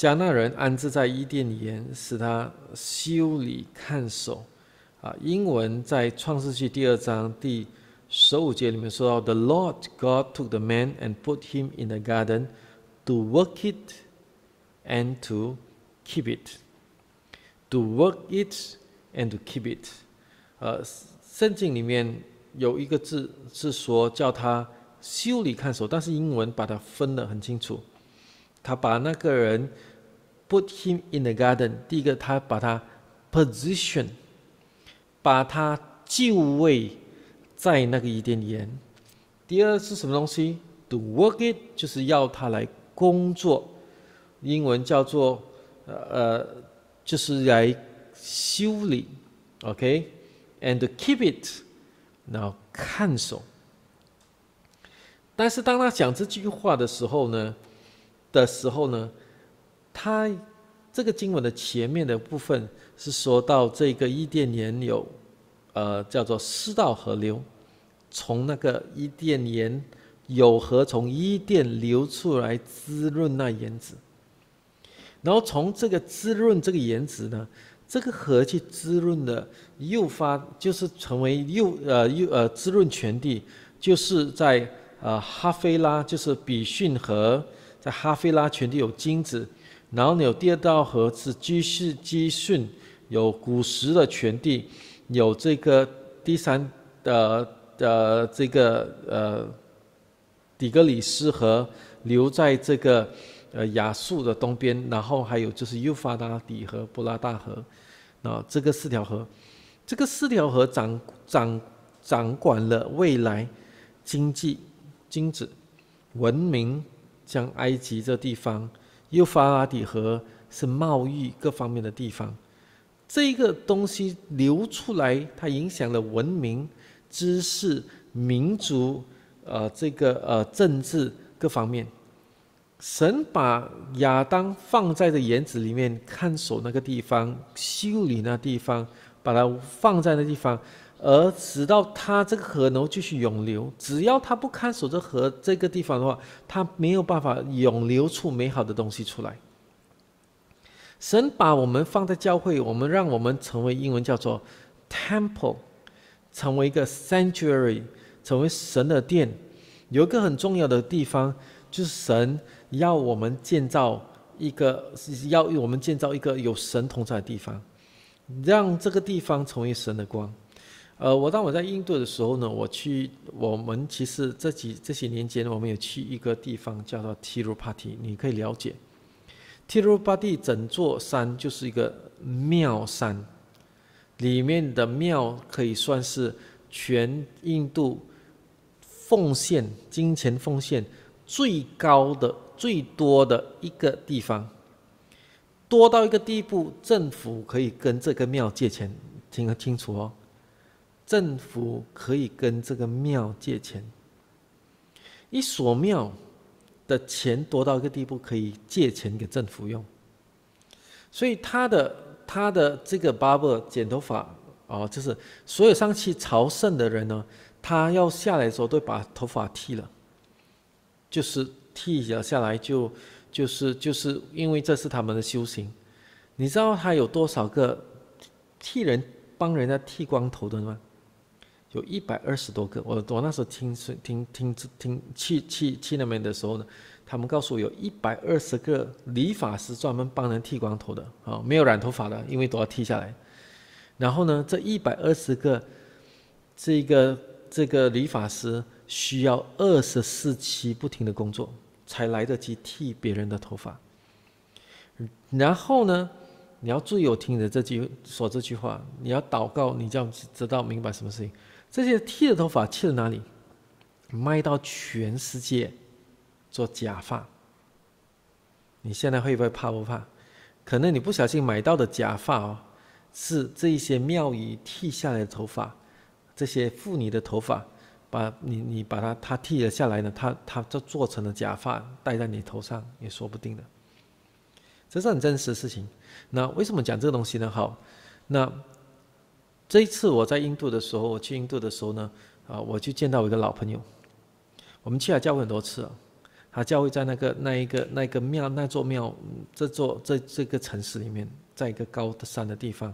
加纳人安置在伊甸园，使他修理看守。啊，英文在《创世纪第二章第十五节里面说到：“The Lord God took the man and put him in the garden to work it and to keep it. To work it and to keep it。”呃，圣经里面有一个字是说叫他修理看守，但是英文把它分得很清楚，他把那个人。Put him in the garden. 第一个，他把它 position，把它就位在那个一点点。第二是什么东西 t o work it，就是要他来工作。英文叫做呃就是来修理。OK，and keep it，然后看守。但是当他讲这句话的时候呢，的时候呢？它这个经文的前面的部分是说到这个伊甸园有，呃，叫做思道河流，从那个伊甸园有河从伊甸流出来滋润那园子，然后从这个滋润这个园子呢，这个河去滋润的，诱发就是成为诱呃诱呃滋润全地，就是在呃哈菲拉就是比逊河，在哈菲拉全地有金子。然后有第二道河是基士基逊，有古时的全地，有这个第三的的这个呃底格里斯河，流在这个呃亚述的东边，然后还有就是幼发拉底河、布拉大河，啊，这个四条河，这个四条河掌掌掌管了未来经济、金子、文明，将埃及这地方。幼发拉底河是贸易各方面的地方，这个东西流出来，它影响了文明、知识、民族、呃，这个呃政治各方面。神把亚当放在这园子里面看守那个地方，修理那地方，把它放在那地方。而直到他这个河能够继续涌流，只要他不看守这河这个地方的话，他没有办法涌流出美好的东西出来。神把我们放在教会，我们让我们成为英文叫做 temple，成为一个 sanctuary，成为神的殿。有一个很重要的地方，就是神要我们建造一个，要我们建造一个有神同在的地方，让这个地方成为神的光。呃，我当我在印度的时候呢，我去我们其实这几这些年间，我们也去一个地方叫做 Tirupati，你可以了解，Tirupati 整座山就是一个庙山，里面的庙可以算是全印度奉献金钱奉献最高的、最多的一个地方，多到一个地步，政府可以跟这个庙借钱，听清楚哦。政府可以跟这个庙借钱。一所庙的钱多到一个地步，可以借钱给政府用。所以他的他的这个 barber 剪头发，哦，就是所有上去朝圣的人呢，他要下来的时候都把头发剃了，就是剃了下来就就是就是因为这是他们的修行。你知道他有多少个剃人帮人家剃光头的吗？有一百二十多个，我我那时候听听听听去去去那边的时候呢，他们告诉我有一百二十个理发师专门帮人剃光头的，啊，没有染头发的，因为都要剃下来。然后呢，这一百二十个这个这个理发师需要二十四期不停的工作，才来得及剃别人的头发。然后呢，你要注意我听的这句说这句话，你要祷告，你就要知道明白什么事情。这些剃的头发去了哪里？卖到全世界做假发。你现在会不会怕不怕？可能你不小心买到的假发哦，是这些庙宇剃下来的头发，这些妇女的头发，把你你把它它剃了下来呢，它它就做成了假发戴在你头上也说不定的。这是很真实事情。那为什么讲这个东西呢？好，那。这一次我在印度的时候，我去印度的时候呢，啊，我就见到我一个老朋友，我们去了教会很多次了，他教会在那个那一个那一个庙那座庙这座这这个城市里面，在一个高的山的地方，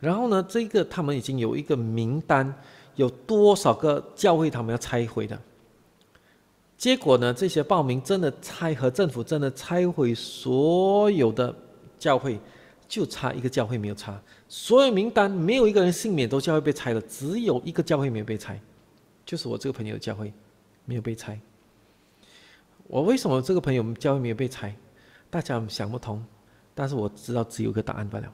然后呢，这个他们已经有一个名单，有多少个教会他们要拆毁的，结果呢，这些报名真的拆和政府真的拆毁所有的教会。就差一个教会没有差，所有名单没有一个人幸免，都教会被拆了，只有一个教会没有被拆，就是我这个朋友的教会没有被拆。我为什么这个朋友教会没有被拆？大家想不通，但是我知道只有一个答案罢了，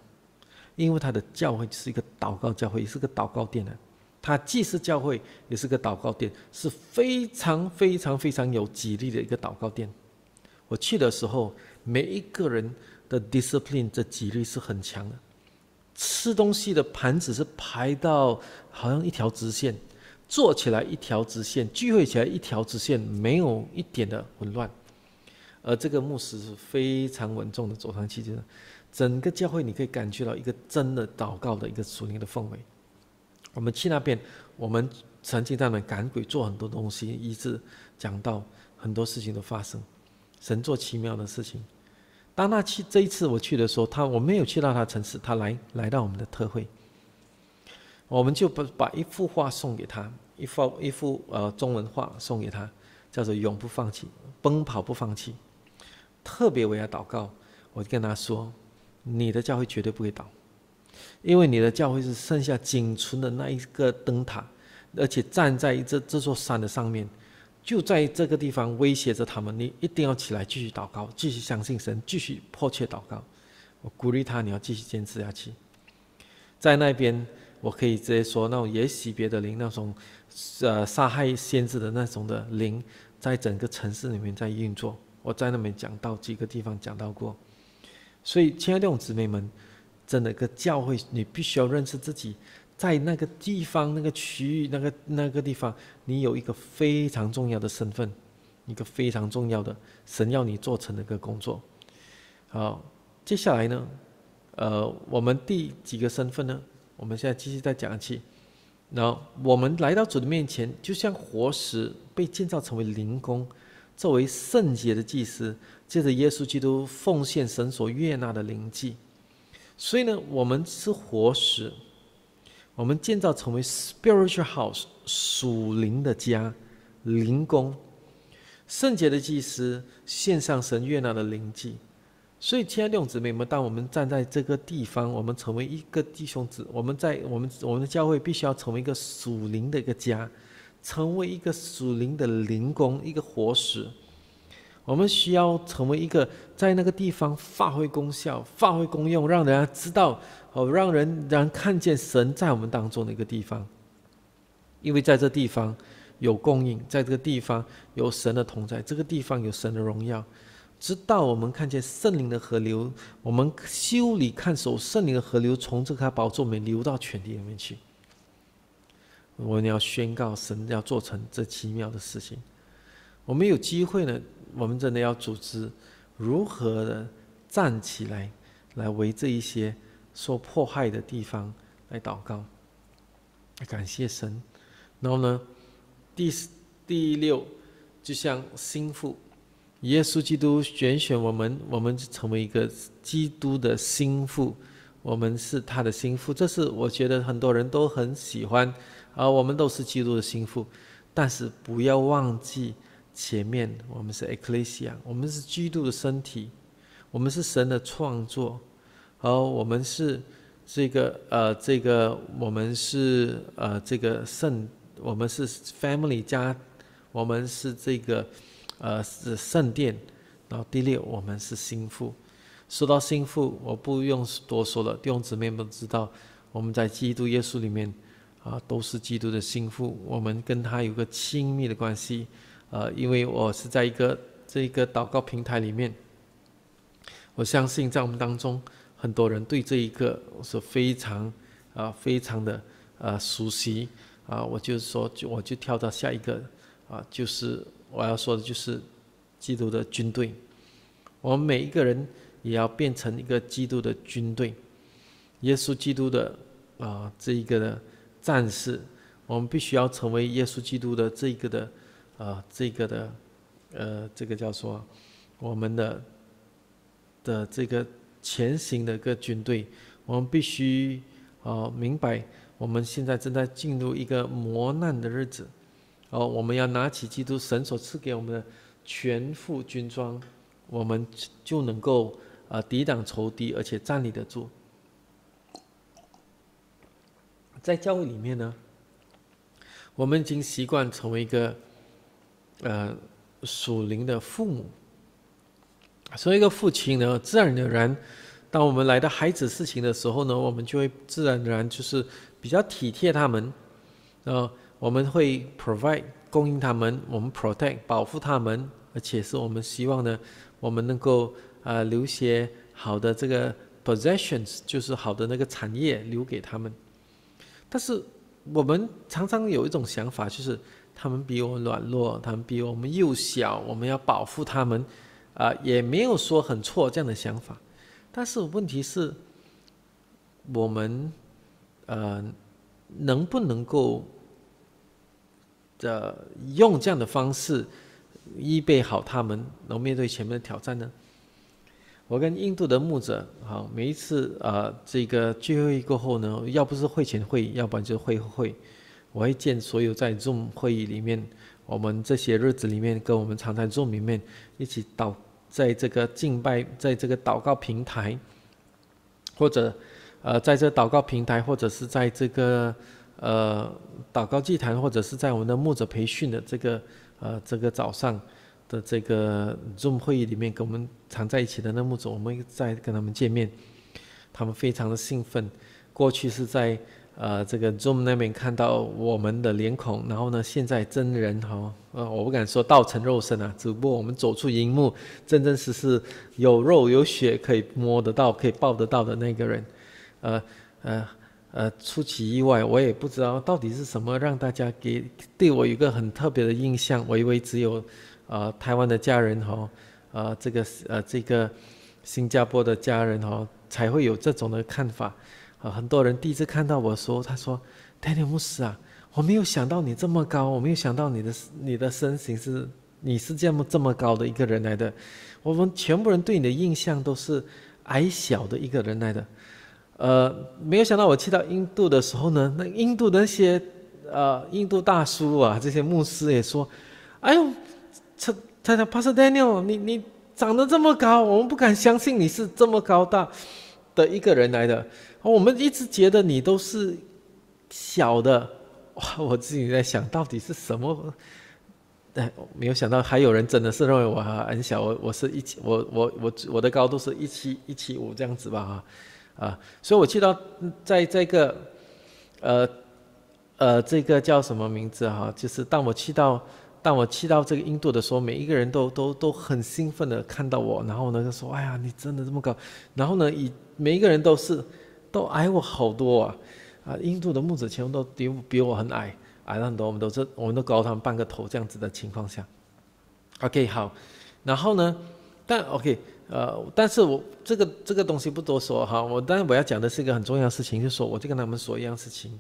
因为他的教会是一个祷告教会，也是个祷告殿的。他既是教会，也是个祷告殿，是非常非常非常有激励的一个祷告殿。我去的时候，每一个人。的 discipline，这纪律是很强的。吃东西的盘子是排到好像一条直线，坐起来一条直线，聚会起来一条直线，没有一点的混乱。而这个牧师是非常稳重的，走上气节。整个教会你可以感觉到一个真的祷告的一个属灵的氛围。我们去那边，我们曾经在那赶鬼，做很多东西，一直讲到很多事情的发生，神做奇妙的事情。当他去这一次我去的时候，他我没有去到他城市，他来来到我们的特会。我们就把把一幅画送给他，一幅一幅呃中文画送给他，叫做“永不放弃，奔跑不放弃”。特别为他祷告，我就跟他说：“你的教会绝对不会倒，因为你的教会是剩下仅存的那一个灯塔，而且站在这这座山的上面。”就在这个地方威胁着他们，你一定要起来继续祷告，继续相信神，继续迫切祷告。我鼓励他，你要继续坚持下去。在那边，我可以直接说，那种也许别的灵，那种，呃，杀害先知的那种的灵，在整个城市里面在运作。我在那边讲到几个地方讲到过，所以爱的弟兄姊妹们，真的，个教会你必须要认识自己。在那个地方、那个区域、那个那个地方，你有一个非常重要的身份，一个非常重要的神要你做成的一个工作。好，接下来呢，呃，我们第几个身份呢？我们现在继续再讲起。那我们来到主的面前，就像活石被建造成为灵宫，作为圣洁的祭司，借着耶稣基督奉献神所悦纳的灵祭。所以呢，我们是活石。我们建造成为 spiritual house 属灵的家，灵宫，圣洁的祭司献上神悦纳的灵祭。所以爱的弟兄姊妹们，当我们站在这个地方，我们成为一个弟兄子，我们在我们我们的教会必须要成为一个属灵的一个家，成为一个属灵的灵宫，一个活石。我们需要成为一个在那个地方发挥功效、发挥功用，让人家知道哦，让人人看见神在我们当中的一个地方。因为在这地方有供应，在这个地方有神的同在，这个地方有神的荣耀。直到我们看见圣灵的河流，我们修理看守圣灵的河流，从这块宝座里面流到全地里面去。我们要宣告神要做成这奇妙的事情。我们有机会呢。我们真的要组织，如何的站起来，来为这一些受迫害的地方来祷告，感谢神。然后呢，第第六，就像心腹，耶稣基督选选我们，我们成为一个基督的心腹，我们是他的心腹。这是我觉得很多人都很喜欢，啊，我们都是基督的心腹，但是不要忘记。前面我们是 Ecclesia，我们是基督的身体，我们是神的创作，而我们是这个呃这个我们是呃这个圣我们是 Family 家，我们是这个呃圣殿，然后第六我们是心腹。说到心腹，我不用多说了，弟兄姊妹都知道，我们在基督耶稣里面啊都是基督的心腹，我们跟他有个亲密的关系。呃，因为我是在一个这一个祷告平台里面，我相信在我们当中很多人对这一个是非常啊非常的呃熟悉啊。我就是说，我就跳到下一个啊，就是我要说的，就是基督的军队，我们每一个人也要变成一个基督的军队，耶稣基督的啊这一个的战士，我们必须要成为耶稣基督的这一个的。啊，这个的，呃，这个叫做我们的的这个前行的一个军队，我们必须啊明白，我们现在正在进入一个磨难的日子，哦，我们要拿起基督神所赐给我们的全副军装，我们就能够啊抵挡仇敌，而且站立得住。在教会里面呢，我们已经习惯成为一个。呃，属灵的父母，所以一个父亲呢，自然而然，当我们来到孩子事情的时候呢，我们就会自然而然就是比较体贴他们，呃，我们会 provide 供应他们，我们 protect 保护他们，而且是我们希望呢，我们能够啊留些好的这个 possessions，就是好的那个产业留给他们。但是我们常常有一种想法，就是。他们比我软弱，他们比我们幼小，我们要保护他们，啊，也没有说很错这样的想法。但是问题是，我们呃，能不能够的用这样的方式预备好他们，能面对前面的挑战呢？我跟印度的牧者，好，每一次啊这个聚会过后呢，要不是会前会，要不然就是会后会。我会见所有在众会议里面，我们这些日子里面跟我们常在众里面一起祷，在这个敬拜，在这个祷告平台，或者，呃，在这祷告平台，或者是在这个，呃，祷告祭坛，或者是在我们的牧者培训的这个，呃，这个早上的这个众会议里面跟我们常在一起的那牧者，我们在跟他们见面，他们非常的兴奋，过去是在。呃，这个 Zoom 那边看到我们的脸孔，然后呢，现在真人哈，呃，我不敢说道成肉身啊，只不过我们走出荧幕，真真实实有肉有血可以摸得到、可以抱得到的那个人，呃呃呃，出其意外，我也不知道到底是什么让大家给对我有个很特别的印象，我以为只有呃台湾的家人哈，呃这个呃这个新加坡的家人哈，才会有这种的看法。呃，很多人第一次看到我说，他说：“Daniel 牧师啊，我没有想到你这么高，我没有想到你的你的身形是你是这么这么高的一个人来的。我们全部人对你的印象都是矮小的一个人来的。呃，没有想到我去到印度的时候呢，那印度那些呃印度大叔啊，这些牧师也说：‘哎呦，他他他 p a s 尼，Daniel，你你长得这么高，我们不敢相信你是这么高大的一个人来的。’”我们一直觉得你都是小的哇！我自己在想到底是什么？哎，没有想到还有人真的是认为我很小。我我是一七，我我我我的高度是一七一七五这样子吧？啊啊！所以我去到在这个呃呃这个叫什么名字哈？就是当我去到当我去到这个印度的时候，每一个人都都都很兴奋的看到我，然后呢就说哎呀，你真的这么高？然后呢，以每一个人都是。都矮我好多啊！啊，印度的木子全部都比比我很矮，矮了很多。我们都是，我们都高他们半个头这样子的情况下。OK，好。然后呢？但 OK，呃，但是我这个这个东西不多说哈。我当然我要讲的是一个很重要的事情，就说我就跟他们说一样事情。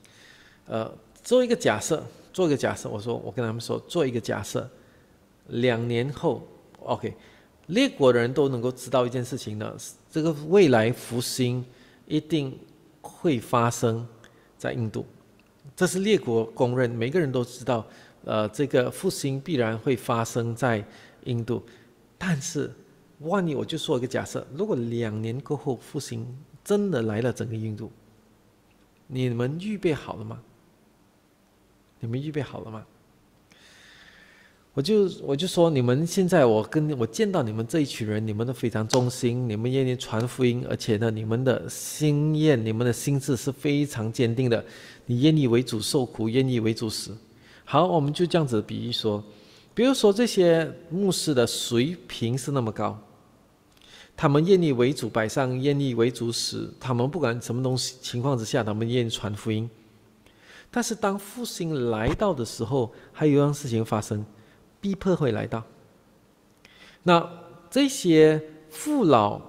呃，做一个假设，做一个假设。我说我跟他们说，做一个假设，两年后 OK，列国的人都能够知道一件事情呢，这个未来复兴，一定会发生在印度，这是列国公认，每个人都知道。呃，这个复兴必然会发生在印度，但是，万一我就说一个假设：如果两年过后复兴真的来了，整个印度，你们预备好了吗？你们预备好了吗？我就我就说你们现在我跟我见到你们这一群人，你们都非常忠心，你们愿意传福音，而且呢，你们的心愿、你们的心志是非常坚定的。你愿意为主受苦，愿意为主死。好，我们就这样子比喻说，比如说这些牧师的水平是那么高，他们愿意为主摆上，愿意为主死，他们不管什么东西情况之下，他们愿意传福音。但是当复兴来到的时候，还有一样事情发生。逼迫会来到。那这些父老、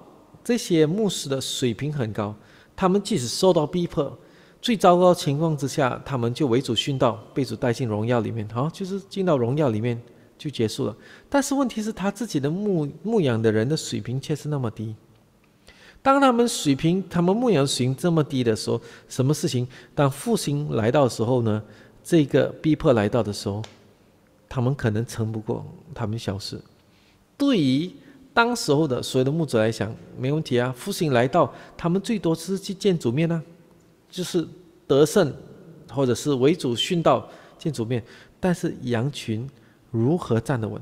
这些牧师的水平很高，他们即使受到逼迫，最糟糕情况之下，他们就为主殉道，被主带进荣耀里面。好，就是进到荣耀里面就结束了。但是问题是他自己的牧牧养的人的水平却是那么低。当他们水平、他们牧羊水平这么低的时候，什么事情？当复兴来到的时候呢？这个逼迫来到的时候。他们可能撑不过，他们消失。对于当时候的所有的牧者来讲，没问题啊。父亲来到，他们最多是去见主面呢，就是得胜，或者是为主训道见主面。但是羊群如何站得稳？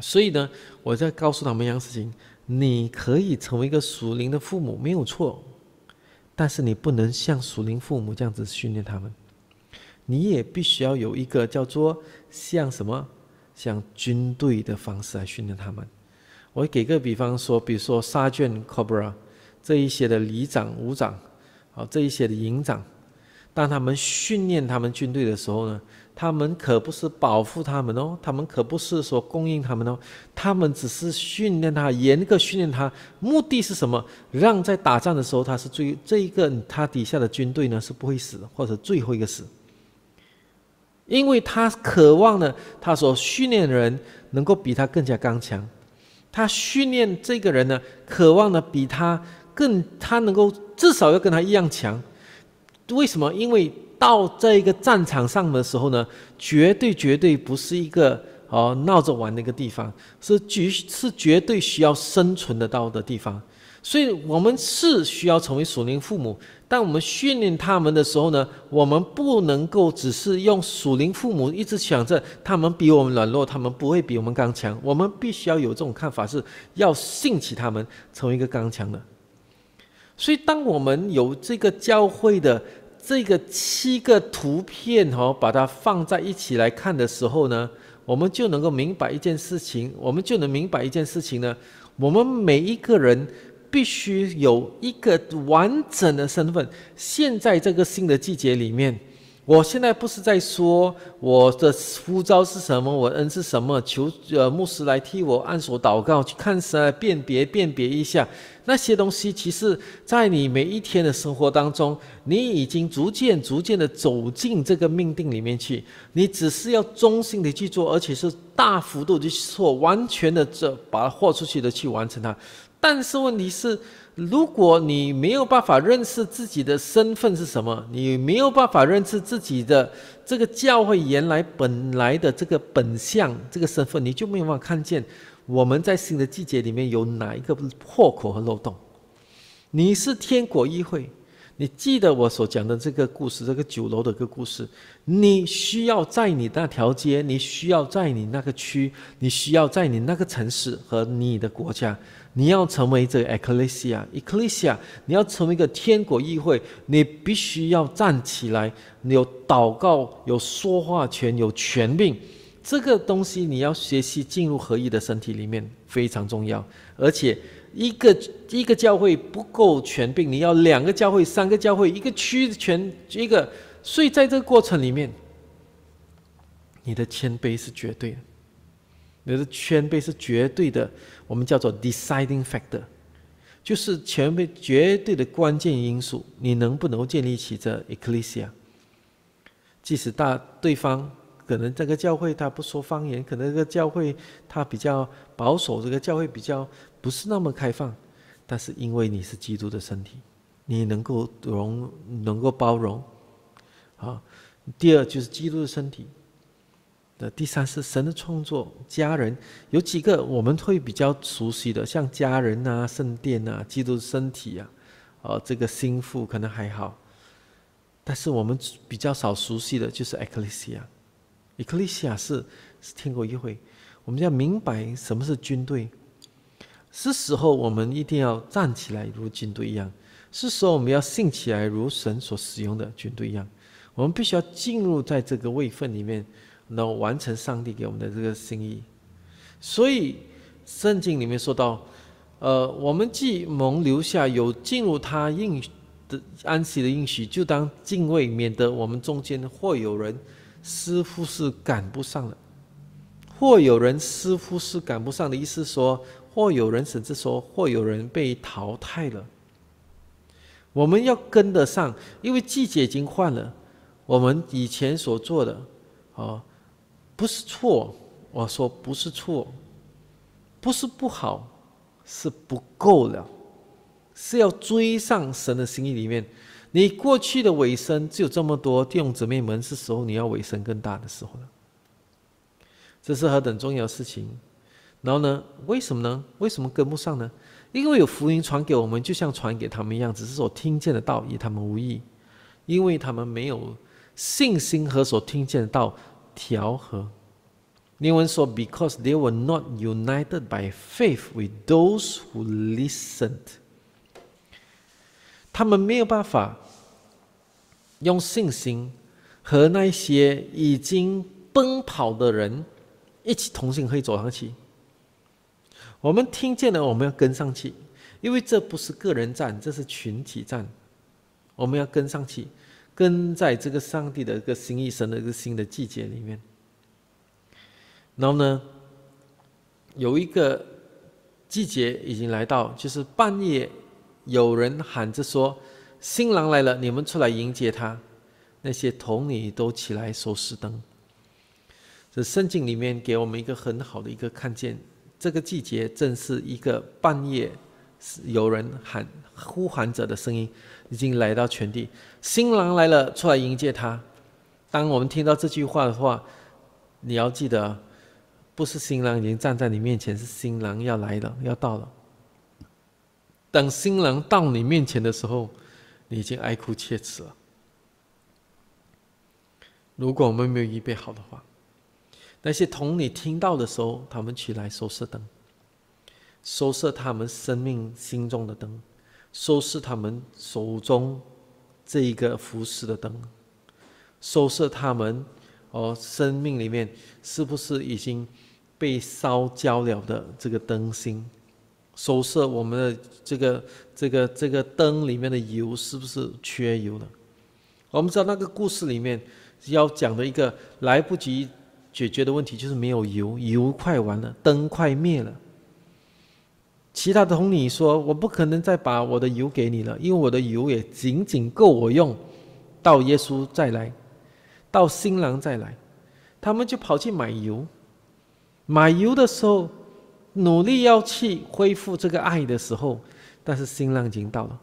所以呢，我在告诉他们一样事情：，你可以成为一个属灵的父母，没有错，但是你不能像属灵父母这样子训练他们。你也必须要有一个叫做像什么，像军队的方式来训练他们。我给个比方说，比如说沙卷 cobra 这一些的里长、武长，好这一些的营长，当他们训练他们军队的时候呢，他们可不是保护他们哦，他们可不是说供应他们哦，他们只是训练他，严格训练他，目的是什么？让在打仗的时候他是最这一个他底下的军队呢是不会死，或者最后一个死。因为他渴望呢，他所训练的人能够比他更加刚强。他训练这个人呢，渴望的比他更，他能够至少要跟他一样强。为什么？因为到这一个战场上的时候呢，绝对绝对不是一个哦闹着玩的一个地方，是绝是绝对需要生存的到的地方。所以，我们是需要成为属灵父母，当我们训练他们的时候呢，我们不能够只是用属灵父母一直想着他们比我们软弱，他们不会比我们刚强。我们必须要有这种看法，是要兴起他们成为一个刚强的。所以，当我们有这个教会的这个七个图片哦，把它放在一起来看的时候呢，我们就能够明白一件事情，我们就能明白一件事情呢，我们每一个人。必须有一个完整的身份。现在这个新的季节里面，我现在不是在说我的呼召是什么，我恩是什么，求呃牧师来替我按手祷告，去看神来辨别辨别一下。那些东西其实，在你每一天的生活当中，你已经逐渐逐渐的走进这个命定里面去。你只是要忠心的去做，而且是大幅度的做，完全的这把它豁出去的去完成它。但是问题是，如果你没有办法认识自己的身份是什么，你没有办法认识自己的这个教会原来本来的这个本相这个身份，你就没有办法看见我们在新的季节里面有哪一个破口和漏洞。你是天国议会，你记得我所讲的这个故事，这个酒楼的一个故事。你需要在你那条街，你需要在你那个区，你需要在你那个城市和你的国家。你要成为这 Ecclesia，Ecclesia，你要成为一个天国议会，你必须要站起来，你有祷告，有说话权，有权柄。这个东西你要学习进入合一的身体里面非常重要。而且一个一个教会不够全并，你要两个教会、三个教会，一个区全一个所以在这个过程里面，你的谦卑是绝对的。你的谦卑是绝对的，我们叫做 deciding factor，就是谦卑绝对的关键因素。你能不能建立起这 ecclesia？即使大对方可能这个教会他不说方言，可能这个教会他比较保守，这个教会比较不是那么开放，但是因为你是基督的身体，你能够容，能够包容。啊，第二就是基督的身体。的第三是神的创作，家人有几个我们会比较熟悉的，像家人呐、圣殿呐、基督的身体啊，哦，这个心腹可能还好，但是我们比较少熟悉的就是 Ecclesia，Ecclesia 是是听过一回。我们要明白什么是军队，是时候我们一定要站起来如军队一样，是时候我们要信起来如神所使用的军队一样，我们必须要进入在这个位份里面。能完成上帝给我们的这个心意，所以圣经里面说到，呃，我们既蒙留下有进入他应的安息的应许，就当敬畏，免得我们中间或有人似乎是赶不上了，或有人似乎是赶不上的意思说，或有人甚至说，或有人被淘汰了。我们要跟得上，因为季节已经换了，我们以前所做的，哦。不是错，我说不是错，不是不好，是不够了，是要追上神的心意。里面，你过去的尾声只有这么多，弟兄姊妹们是时候你要尾声更大的时候了，这是何等重要的事情！然后呢，为什么呢？为什么跟不上呢？因为有福音传给我们，就像传给他们一样，只是所听见的道与他们无异，因为他们没有信心和所听见的道。调和，英文说：“Because they were not united by faith with those who listened。”他们没有办法用信心和那些已经奔跑的人一起同心以走上去。我们听见了，我们要跟上去，因为这不是个人战，这是群体战，我们要跟上去。跟在这个上帝的一个新一生的一个新的季节里面，然后呢，有一个季节已经来到，就是半夜有人喊着说：“新郎来了，你们出来迎接他。”那些童女都起来收拾灯。这圣经里面给我们一个很好的一个看见，这个季节正是一个半夜有人喊呼喊着的声音。已经来到全地，新郎来了，出来迎接他。当我们听到这句话的话，你要记得，不是新郎已经站在你面前，是新郎要来了，要到了。等新郎到你面前的时候，你已经哀哭切齿了。如果我们没有预备好的话，那些同你听到的时候，他们起来收拾灯，收拾他们生命心中的灯。收拾他们手中这一个服饰的灯，收拾他们哦，生命里面是不是已经被烧焦了的这个灯芯？收拾我们的这个这个这个灯里面的油是不是缺油了？我们知道那个故事里面要讲的一个来不及解决的问题就是没有油，油快完了，灯快灭了。其他的同你说，我不可能再把我的油给你了，因为我的油也仅仅够我用。到耶稣再来，到新郎再来，他们就跑去买油。买油的时候，努力要去恢复这个爱的时候，但是新郎已经到了，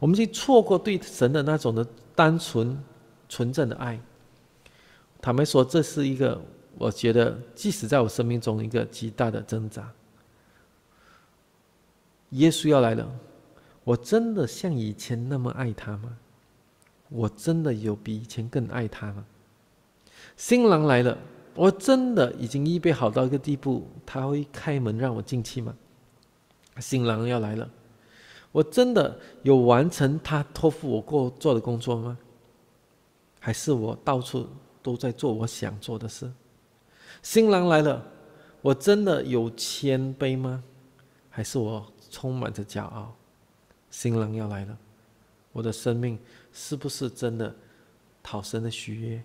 我们就错过对神的那种的单纯、纯正的爱。坦白说，这是一个我觉得，即使在我生命中一个极大的挣扎。耶稣要来了，我真的像以前那么爱他吗？我真的有比以前更爱他吗？新郎来了，我真的已经预备好到一个地步，他会开门让我进去吗？新郎要来了，我真的有完成他托付我过做的工作吗？还是我到处都在做我想做的事？新郎来了，我真的有谦卑吗？还是我？充满着骄傲，新郎要来了，我的生命是不是真的讨神的喜悦？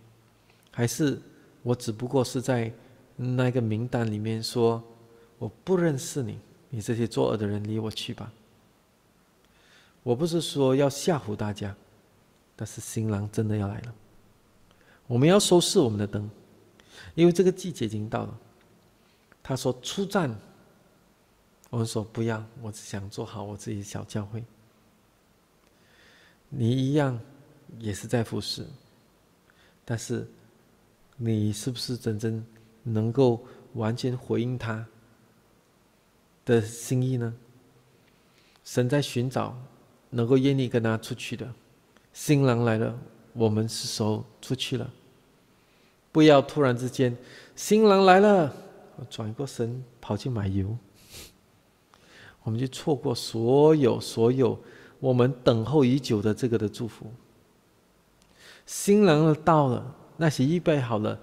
还是我只不过是在那个名单里面说我不认识你，你这些作恶的人离我去吧？我不是说要吓唬大家，但是新郎真的要来了，我们要收拾我们的灯，因为这个季节已经到了。他说出战。我说：“不要，我只想做好我自己小教会。”你一样也是在服侍，但是你是不是真正能够完全回应他的心意呢？神在寻找能够愿意跟他出去的新郎来了，我们是时候出去了。不要突然之间新郎来了，转过身跑去买油。我们就错过所有所有我们等候已久的这个的祝福。新的到了，那些预备好了，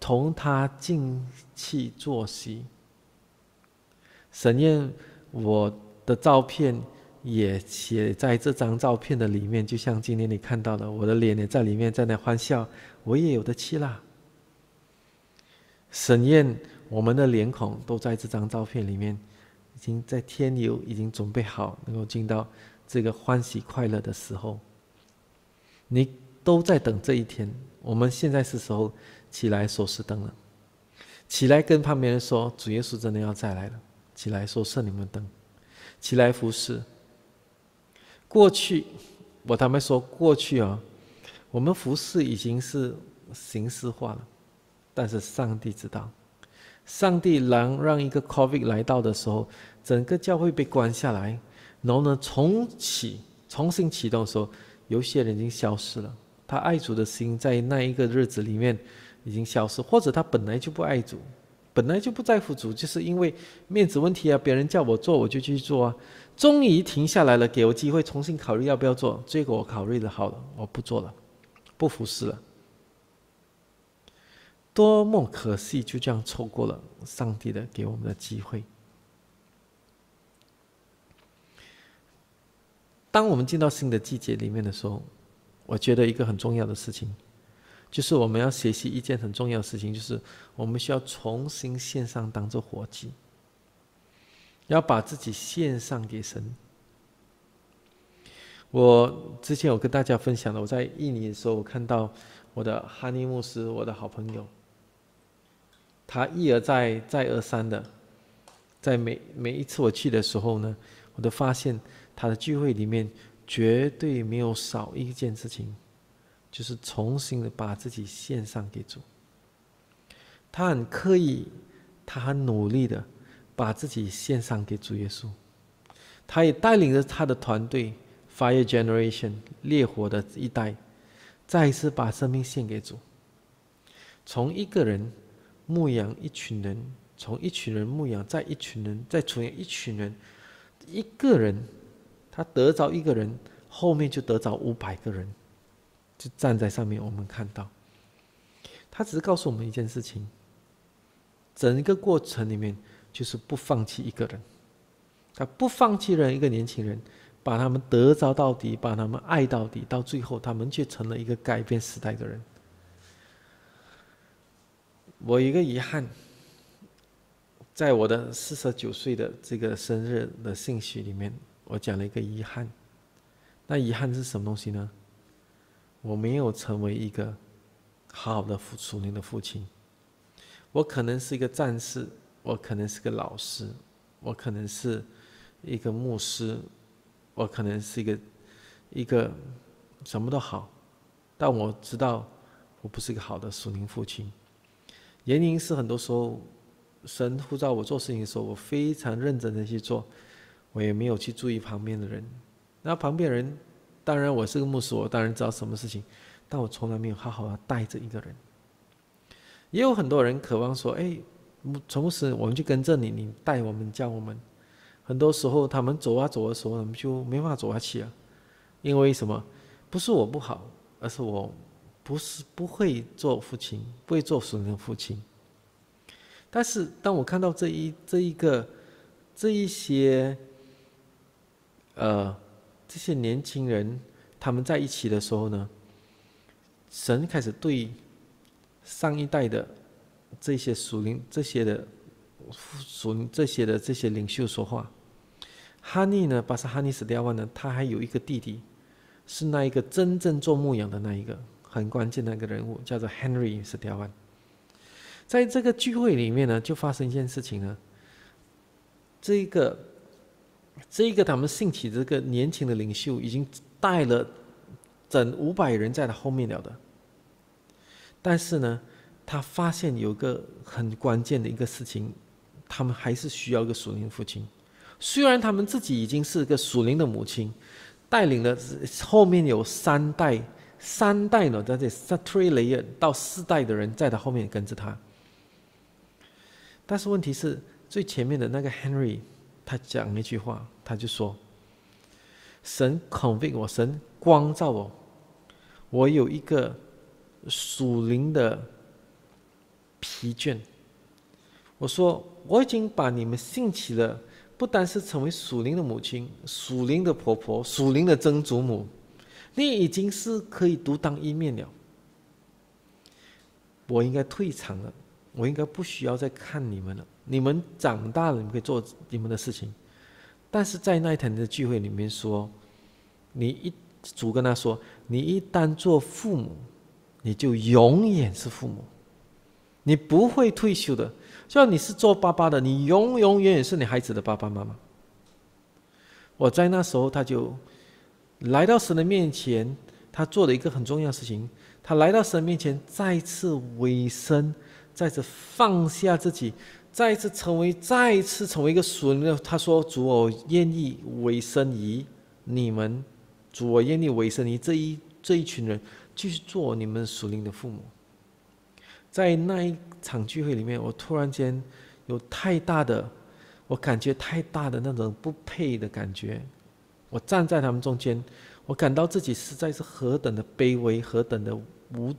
同他进去坐席。沈燕，我的照片也写在这张照片的里面，就像今天你看到的，我的脸也在里面，在那欢笑，我也有的吃啦。沈燕，我们的脸孔都在这张照片里面。已经在天游，已经准备好，能够进到这个欢喜快乐的时候。你都在等这一天。我们现在是时候起来收拾灯了，起来跟旁边人说：“主耶稣真的要再来了。”起来收拾你们灯，起来服侍。过去我他们说过去啊，我们服侍已经是形式化了，但是上帝知道。上帝让让一个 Covid 来到的时候，整个教会被关下来，然后呢，重启重新启动的时候，有些人已经消失了。他爱主的心在那一个日子里面已经消失，或者他本来就不爱主，本来就不在乎主，就是因为面子问题啊，别人叫我做我就去做啊。终于停下来了，给我机会重新考虑要不要做，结果我考虑的好了，我不做了，不服侍了。多么可惜，就这样错过了上帝的给我们的机会。当我们进到新的季节里面的时候，我觉得一个很重要的事情，就是我们要学习一件很重要的事情，就是我们需要重新献上当做活祭，要把自己献上给神。我之前有跟大家分享了，我在印尼的时候，我看到我的哈尼牧师，我的好朋友。他一而再，再而三的，在每每一次我去的时候呢，我都发现他的聚会里面绝对没有少一件事情，就是重新的把自己献上给主。他很刻意，他很努力的把自己献上给主耶稣，他也带领着他的团队 Fire Generation 烈火的一代，再一次把生命献给主。从一个人。牧养一群人，从一群人牧养，再一群人，再从一群人，一个人，他得着一个人，后面就得着五百个人，就站在上面。我们看到，他只是告诉我们一件事情：，整个过程里面，就是不放弃一个人，他不放弃了一个年轻人，把他们得着到底，把他们爱到底，到最后，他们却成了一个改变时代的人。我一个遗憾，在我的四十九岁的这个生日的信息里面，我讲了一个遗憾。那遗憾是什么东西呢？我没有成为一个好好的属灵的父亲。我可能是一个战士，我可能是个老师，我可能是一个牧师，我可能是一个一个什么都好，但我知道我不是一个好的属灵父亲。原因是很多时候，神呼召我做事情的时候，我非常认真的去做，我也没有去注意旁边的人。那旁边人，当然我是个牧师，我当然知道什么事情，但我从来没有好好的带着一个人。也有很多人渴望说：“哎，牧师，我们就跟着你，你带我们，教我们。”很多时候他们走啊走的时候，他们就没法走下去了，因为什么？不是我不好，而是我。不是不会做父亲，不会做属灵父亲。但是当我看到这一这一个，这一些，呃，这些年轻人他们在一起的时候呢，神开始对上一代的这些属灵这些的属灵这些的这些领袖说话。哈尼呢，巴萨哈尼斯迪亚万呢，他还有一个弟弟，是那一个真正做牧羊的那一个。很关键的一个人物叫做 Henry St e o h n 在这个聚会里面呢，就发生一件事情呢。这一个，这一个他们兴起这个年轻的领袖，已经带了整五百人在他后面了的。但是呢，他发现有个很关键的一个事情，他们还是需要一个属灵父亲，虽然他们自己已经是个属灵的母亲，带领了后面有三代。三代呢，在这 a three layer 到四代的人在他后面跟着他。但是问题是最前面的那个 Henry，他讲那句话，他就说：“神 convict 我，神光照我，我有一个属灵的疲倦。”我说：“我已经把你们兴起了，不单是成为属灵的母亲、属灵的婆婆、属灵的曾祖母。”你已经是可以独当一面了，我应该退场了，我应该不需要再看你们了。你们长大了，你们可以做你们的事情。但是在那一天的聚会里面说，你一组跟他说，你一旦做父母，你就永远是父母，你不会退休的。像你是做爸爸的，你永永远远是你孩子的爸爸妈妈。我在那时候他就。来到神的面前，他做了一个很重要的事情。他来到神的面前，再次委身，再次放下自己，再次成为，再一次成为一个属灵的。他说：“主，我愿意委身于你们，主，我愿意委身于这一这一群人，继续做你们属灵的父母。”在那一场聚会里面，我突然间有太大的，我感觉太大的那种不配的感觉。我站在他们中间，我感到自己实在是何等的卑微，何等的无，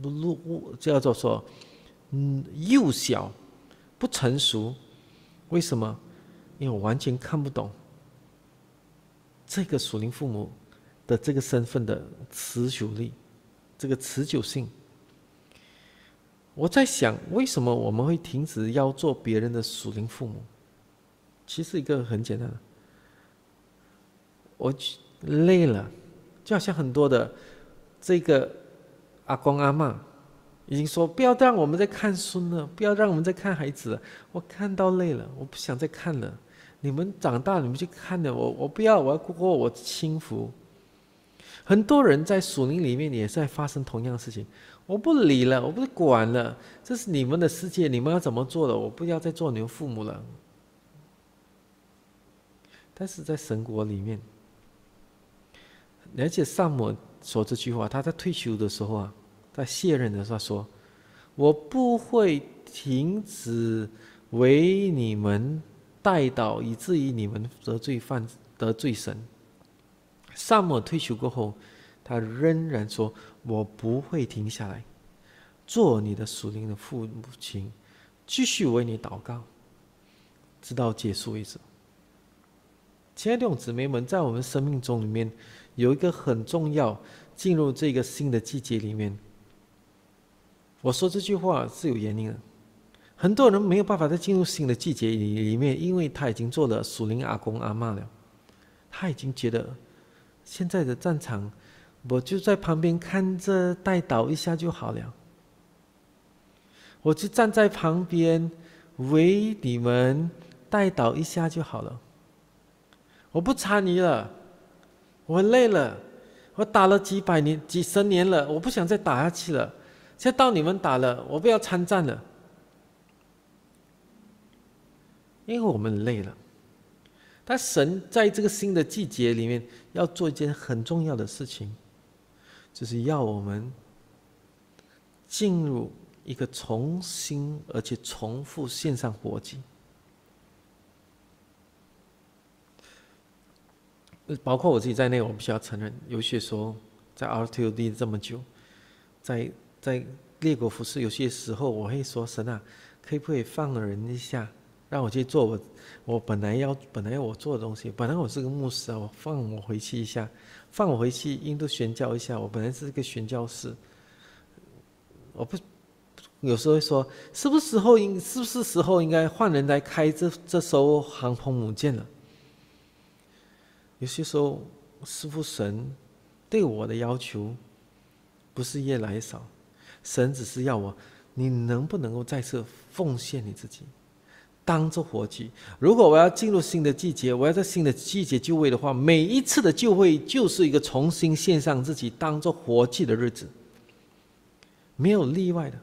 不入叫做说，嗯幼小，不成熟，为什么？因为我完全看不懂这个属灵父母的这个身份的持久力，这个持久性。我在想，为什么我们会停止要做别人的属灵父母？其实一个很简单的。我累了，就好像很多的这个阿公阿妈已经说：“不要让我们在看孙了，不要让我们在看孩子。”了，我看到累了，我不想再看了。你们长大，你们去看了。我我不要，我要过我幸福。很多人在属灵里面也是在发生同样的事情。我不理了，我不管了。这是你们的世界，你们要怎么做了？我不要再做你们父母了。但是在神国里面。而且，萨姆说这句话，他在退休的时候啊，在卸任的时候说：“我不会停止为你们代祷，以至于你们得罪犯得罪神。”萨姆退休过后，他仍然说：“我不会停下来，做你的属灵的父亲，继续为你祷告，直到结束为止。”亲爱的，兄姊妹们，在我们生命中里面。有一个很重要，进入这个新的季节里面。我说这句话是有原因的，很多人没有办法再进入新的季节里里面，因为他已经做了属灵阿公阿妈了，他已经觉得现在的战场，我就在旁边看着带导一下就好了，我就站在旁边，为你们带导一下就好了，我不参你了。我累了，我打了几百年、几十年了，我不想再打下去了。现在到你们打了，我不要参战了，因为我们累了。但神在这个新的季节里面要做一件很重要的事情，就是要我们进入一个重新而且重复线上国际。包括我自己在内，我必须要承认，有些时候在 r t d 这么久，在在列国服饰，有些时候我会说：“神啊，可不可以放了人一下，让我去做我我本来要本来要我做的东西？本来我是个牧师啊，我放我回去一下，放我回去印度宣教一下。我本来是个宣教师，我不有时候会说：是不是时候？应是不是时候应该换人来开这这艘航空母舰了？”有些时候，师傅神对我的要求不是越来越少，神只是要我，你能不能够再次奉献你自己，当做活祭？如果我要进入新的季节，我要在新的季节就位的话，每一次的就会就是一个重新献上自己当做活祭的日子，没有例外的。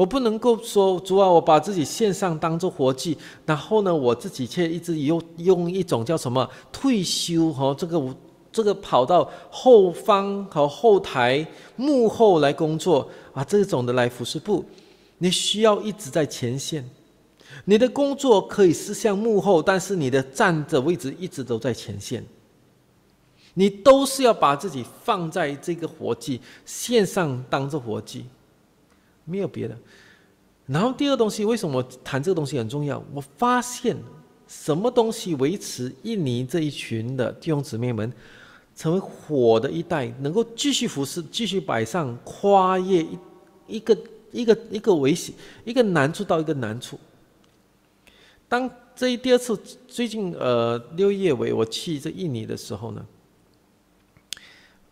我不能够说，主啊，我把自己线上当做活计，然后呢，我自己却一直用用一种叫什么退休和这个这个跑到后方和后台幕后来工作啊，这种的来服侍不？你需要一直在前线，你的工作可以是向幕后，但是你的站着位置一直都在前线，你都是要把自己放在这个活计线上当做活计。没有别的，然后第二东西，为什么谈这个东西很重要？我发现，什么东西维持印尼这一群的弟兄姊妹们成为火的一代，能够继续服侍，继续摆上跨越一个一个一个危险一个难处到一个难处。当这第二次最近呃六月尾我去这印尼的时候呢，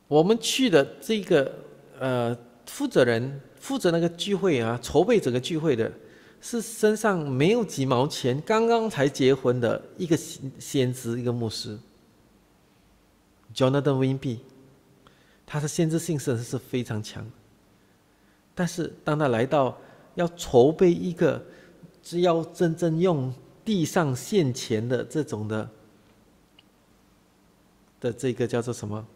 我们去的这个呃负责人。负责那个聚会啊，筹备整个聚会的，是身上没有几毛钱，刚刚才结婚的一个先先知，一个牧师。Jonathan Winby，他的先知性是是非常强。但是当他来到要筹备一个，只要真正用地上现钱的这种的的这个叫做什么，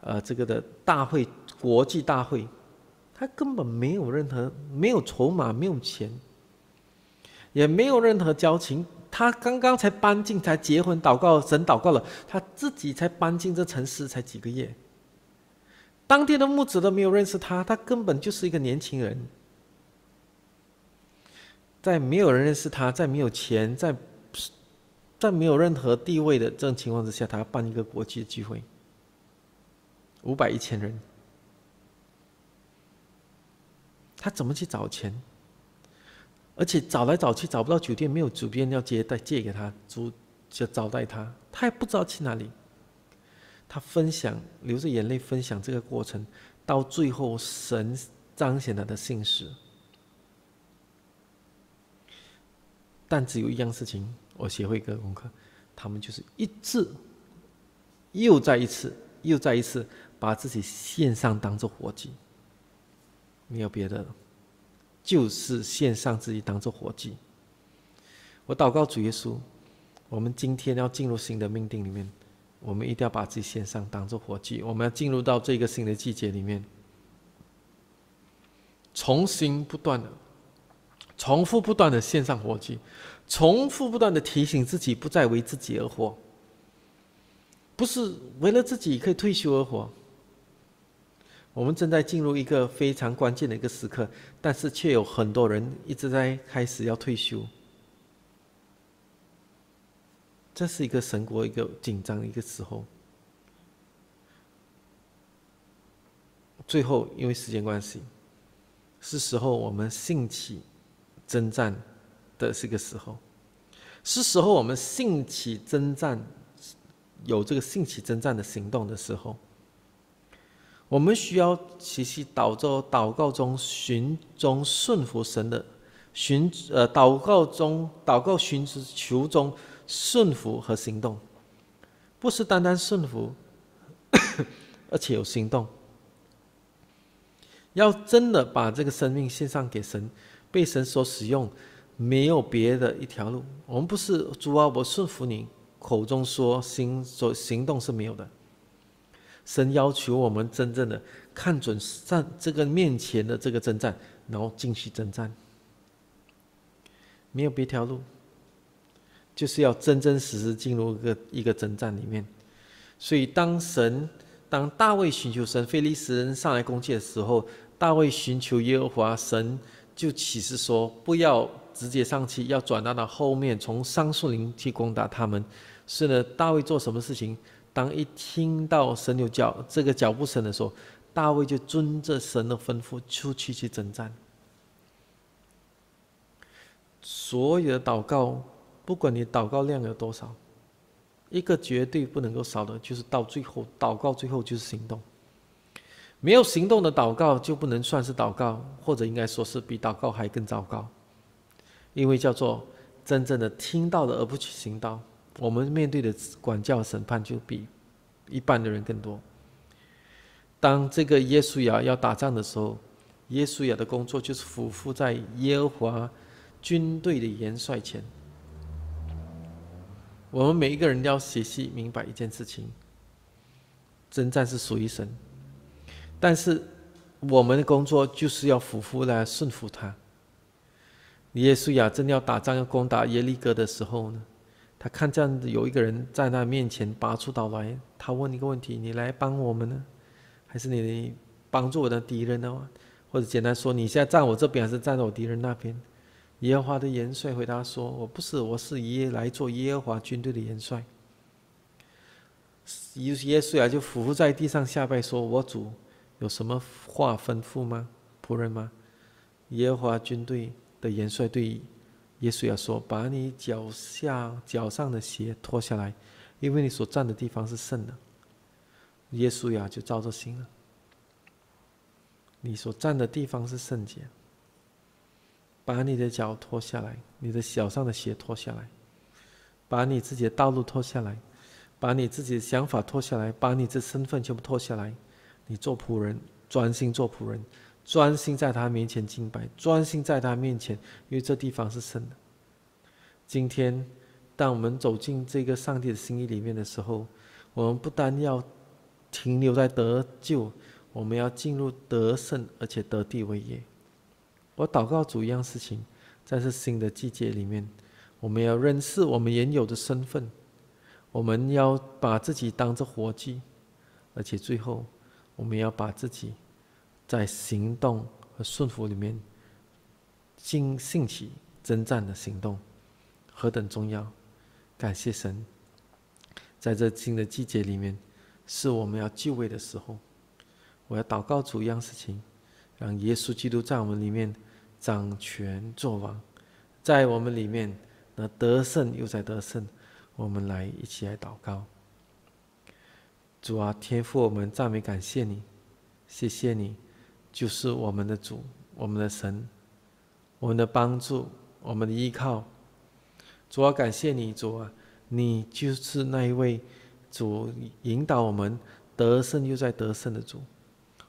呃，这个的大会，国际大会。他根本没有任何没有筹码、没有钱，也没有任何交情。他刚刚才搬进、才结婚、祷告、神祷告了，他自己才搬进这城市才几个月，当地的牧者都没有认识他，他根本就是一个年轻人，在没有人认识他、在没有钱、在在没有任何地位的这种情况之下，他办一个国际聚会，五百一千人。他怎么去找钱？而且找来找去找不到酒店，没有主编要接待，借给他租，就招待他，他也不知道去哪里。他分享，流着眼泪分享这个过程，到最后神彰显他的信实。但只有一样事情，我学会一个功课，他们就是一次又再一次又再一次把自己线上当做活祭。没有别的，就是献上自己当做活祭。我祷告主耶稣，我们今天要进入新的命定里面，我们一定要把自己献上当做活祭。我们要进入到这个新的季节里面，重新不断的、重复不断的献上活祭，重复不断的提醒自己，不再为自己而活，不是为了自己可以退休而活。我们正在进入一个非常关键的一个时刻，但是却有很多人一直在开始要退休。这是一个神国一个紧张的一个时候。最后，因为时间关系，是时候我们兴起征战的这个时候，是时候我们兴起征战，有这个兴起征战的行动的时候。我们需要学习祷告，祷告中寻中顺服神的寻，呃，祷告中祷告寻求中顺服和行动，不是单单顺服，而且有行动。要真的把这个生命献上给神，被神所使用，没有别的一条路。我们不是主啊，我顺服你，口中说，行，说行动是没有的。神要求我们真正的看准战这个面前的这个征战，然后进去征战。没有别条路，就是要真真实实进入一个一个征战里面。所以，当神、当大卫寻求神，菲利斯人上来攻击的时候，大卫寻求耶和华神，就启示说：不要直接上去，要转到到后面，从桑树林去攻打他们。是呢，大卫做什么事情？当一听到神有脚这个脚步声的时候，大卫就遵着神的吩咐出去去征战。所有的祷告，不管你祷告量有多少，一个绝对不能够少的就是到最后祷告，最后就是行动。没有行动的祷告就不能算是祷告，或者应该说是比祷告还更糟糕，因为叫做真正的听到的而不去行动。我们面对的管教审判就比一般的人更多。当这个耶稣亚要打仗的时候，耶稣亚的工作就是俯伏在耶和华军队的元帅前。我们每一个人都要学习明白一件事情：征战是属于神，但是我们的工作就是要俯伏来顺服他。耶稣亚真的要打仗要攻打耶利哥的时候呢？他看这样子，有一个人在他面前拔出刀来，他问一个问题：你来帮我们呢，还是你帮助我的敌人呢？或者简单说，你现在站我这边，还是站在我敌人那边？耶和华的元帅回答说：我不是，我是耶来做耶和华军队的元帅。耶耶稣啊，就伏在地上下拜说：我主，有什么话吩咐吗？仆人吗？耶和华军队的元帅对。耶稣呀说：“把你脚下脚上的鞋脱下来，因为你所站的地方是圣的。”耶稣呀就照着行了。你所站的地方是圣洁，把你的脚脱下来，你的脚上的鞋脱下来，把你自己的道路脱下来，把你自己的想法脱下来，把你这身份全部脱下来，你做仆人，专心做仆人。专心在他面前敬拜，专心在他面前，因为这地方是神的。今天，当我们走进这个上帝的心意里面的时候，我们不单要停留在得救，我们要进入得胜，而且得地为业。我祷告主一样事情，在这新的季节里面，我们要认识我们原有的身份，我们要把自己当作活祭，而且最后，我们要把自己。在行动和顺服里面，尽兴起征战的行动，何等重要！感谢神，在这新的季节里面，是我们要就位的时候。我要祷告主一样事情，让耶稣基督在我们里面掌权作王，在我们里面那得胜又在得胜。我们来一起来祷告，主啊，天父，我们赞美感谢你，谢谢你。就是我们的主，我们的神，我们的帮助，我们的依靠。主啊，感谢你，主啊，你就是那一位主，引导我们得胜又在得胜的主。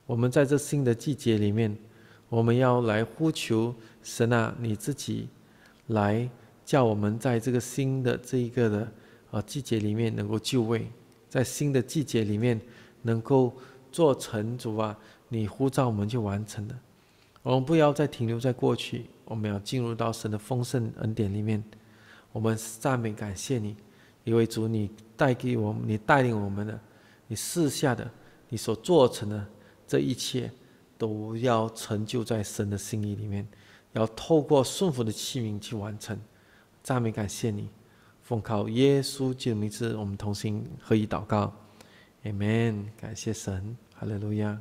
我们在这新的季节里面，我们要来呼求神啊，你自己来叫我们在这个新的这一个的啊季节里面能够就位，在新的季节里面能够做成主啊。你呼召我们就完成了。我们不要再停留在过去，我们要进入到神的丰盛恩典里面。我们赞美感谢你，因为主，你带给我们，你带领我们的，你试下的，你所做成的这一切，都要成就在神的心意里面，要透过顺服的器皿去完成。赞美感谢你，奉靠耶稣基督之字，我们同心合一祷告，a m e n 感谢神，哈利路亚。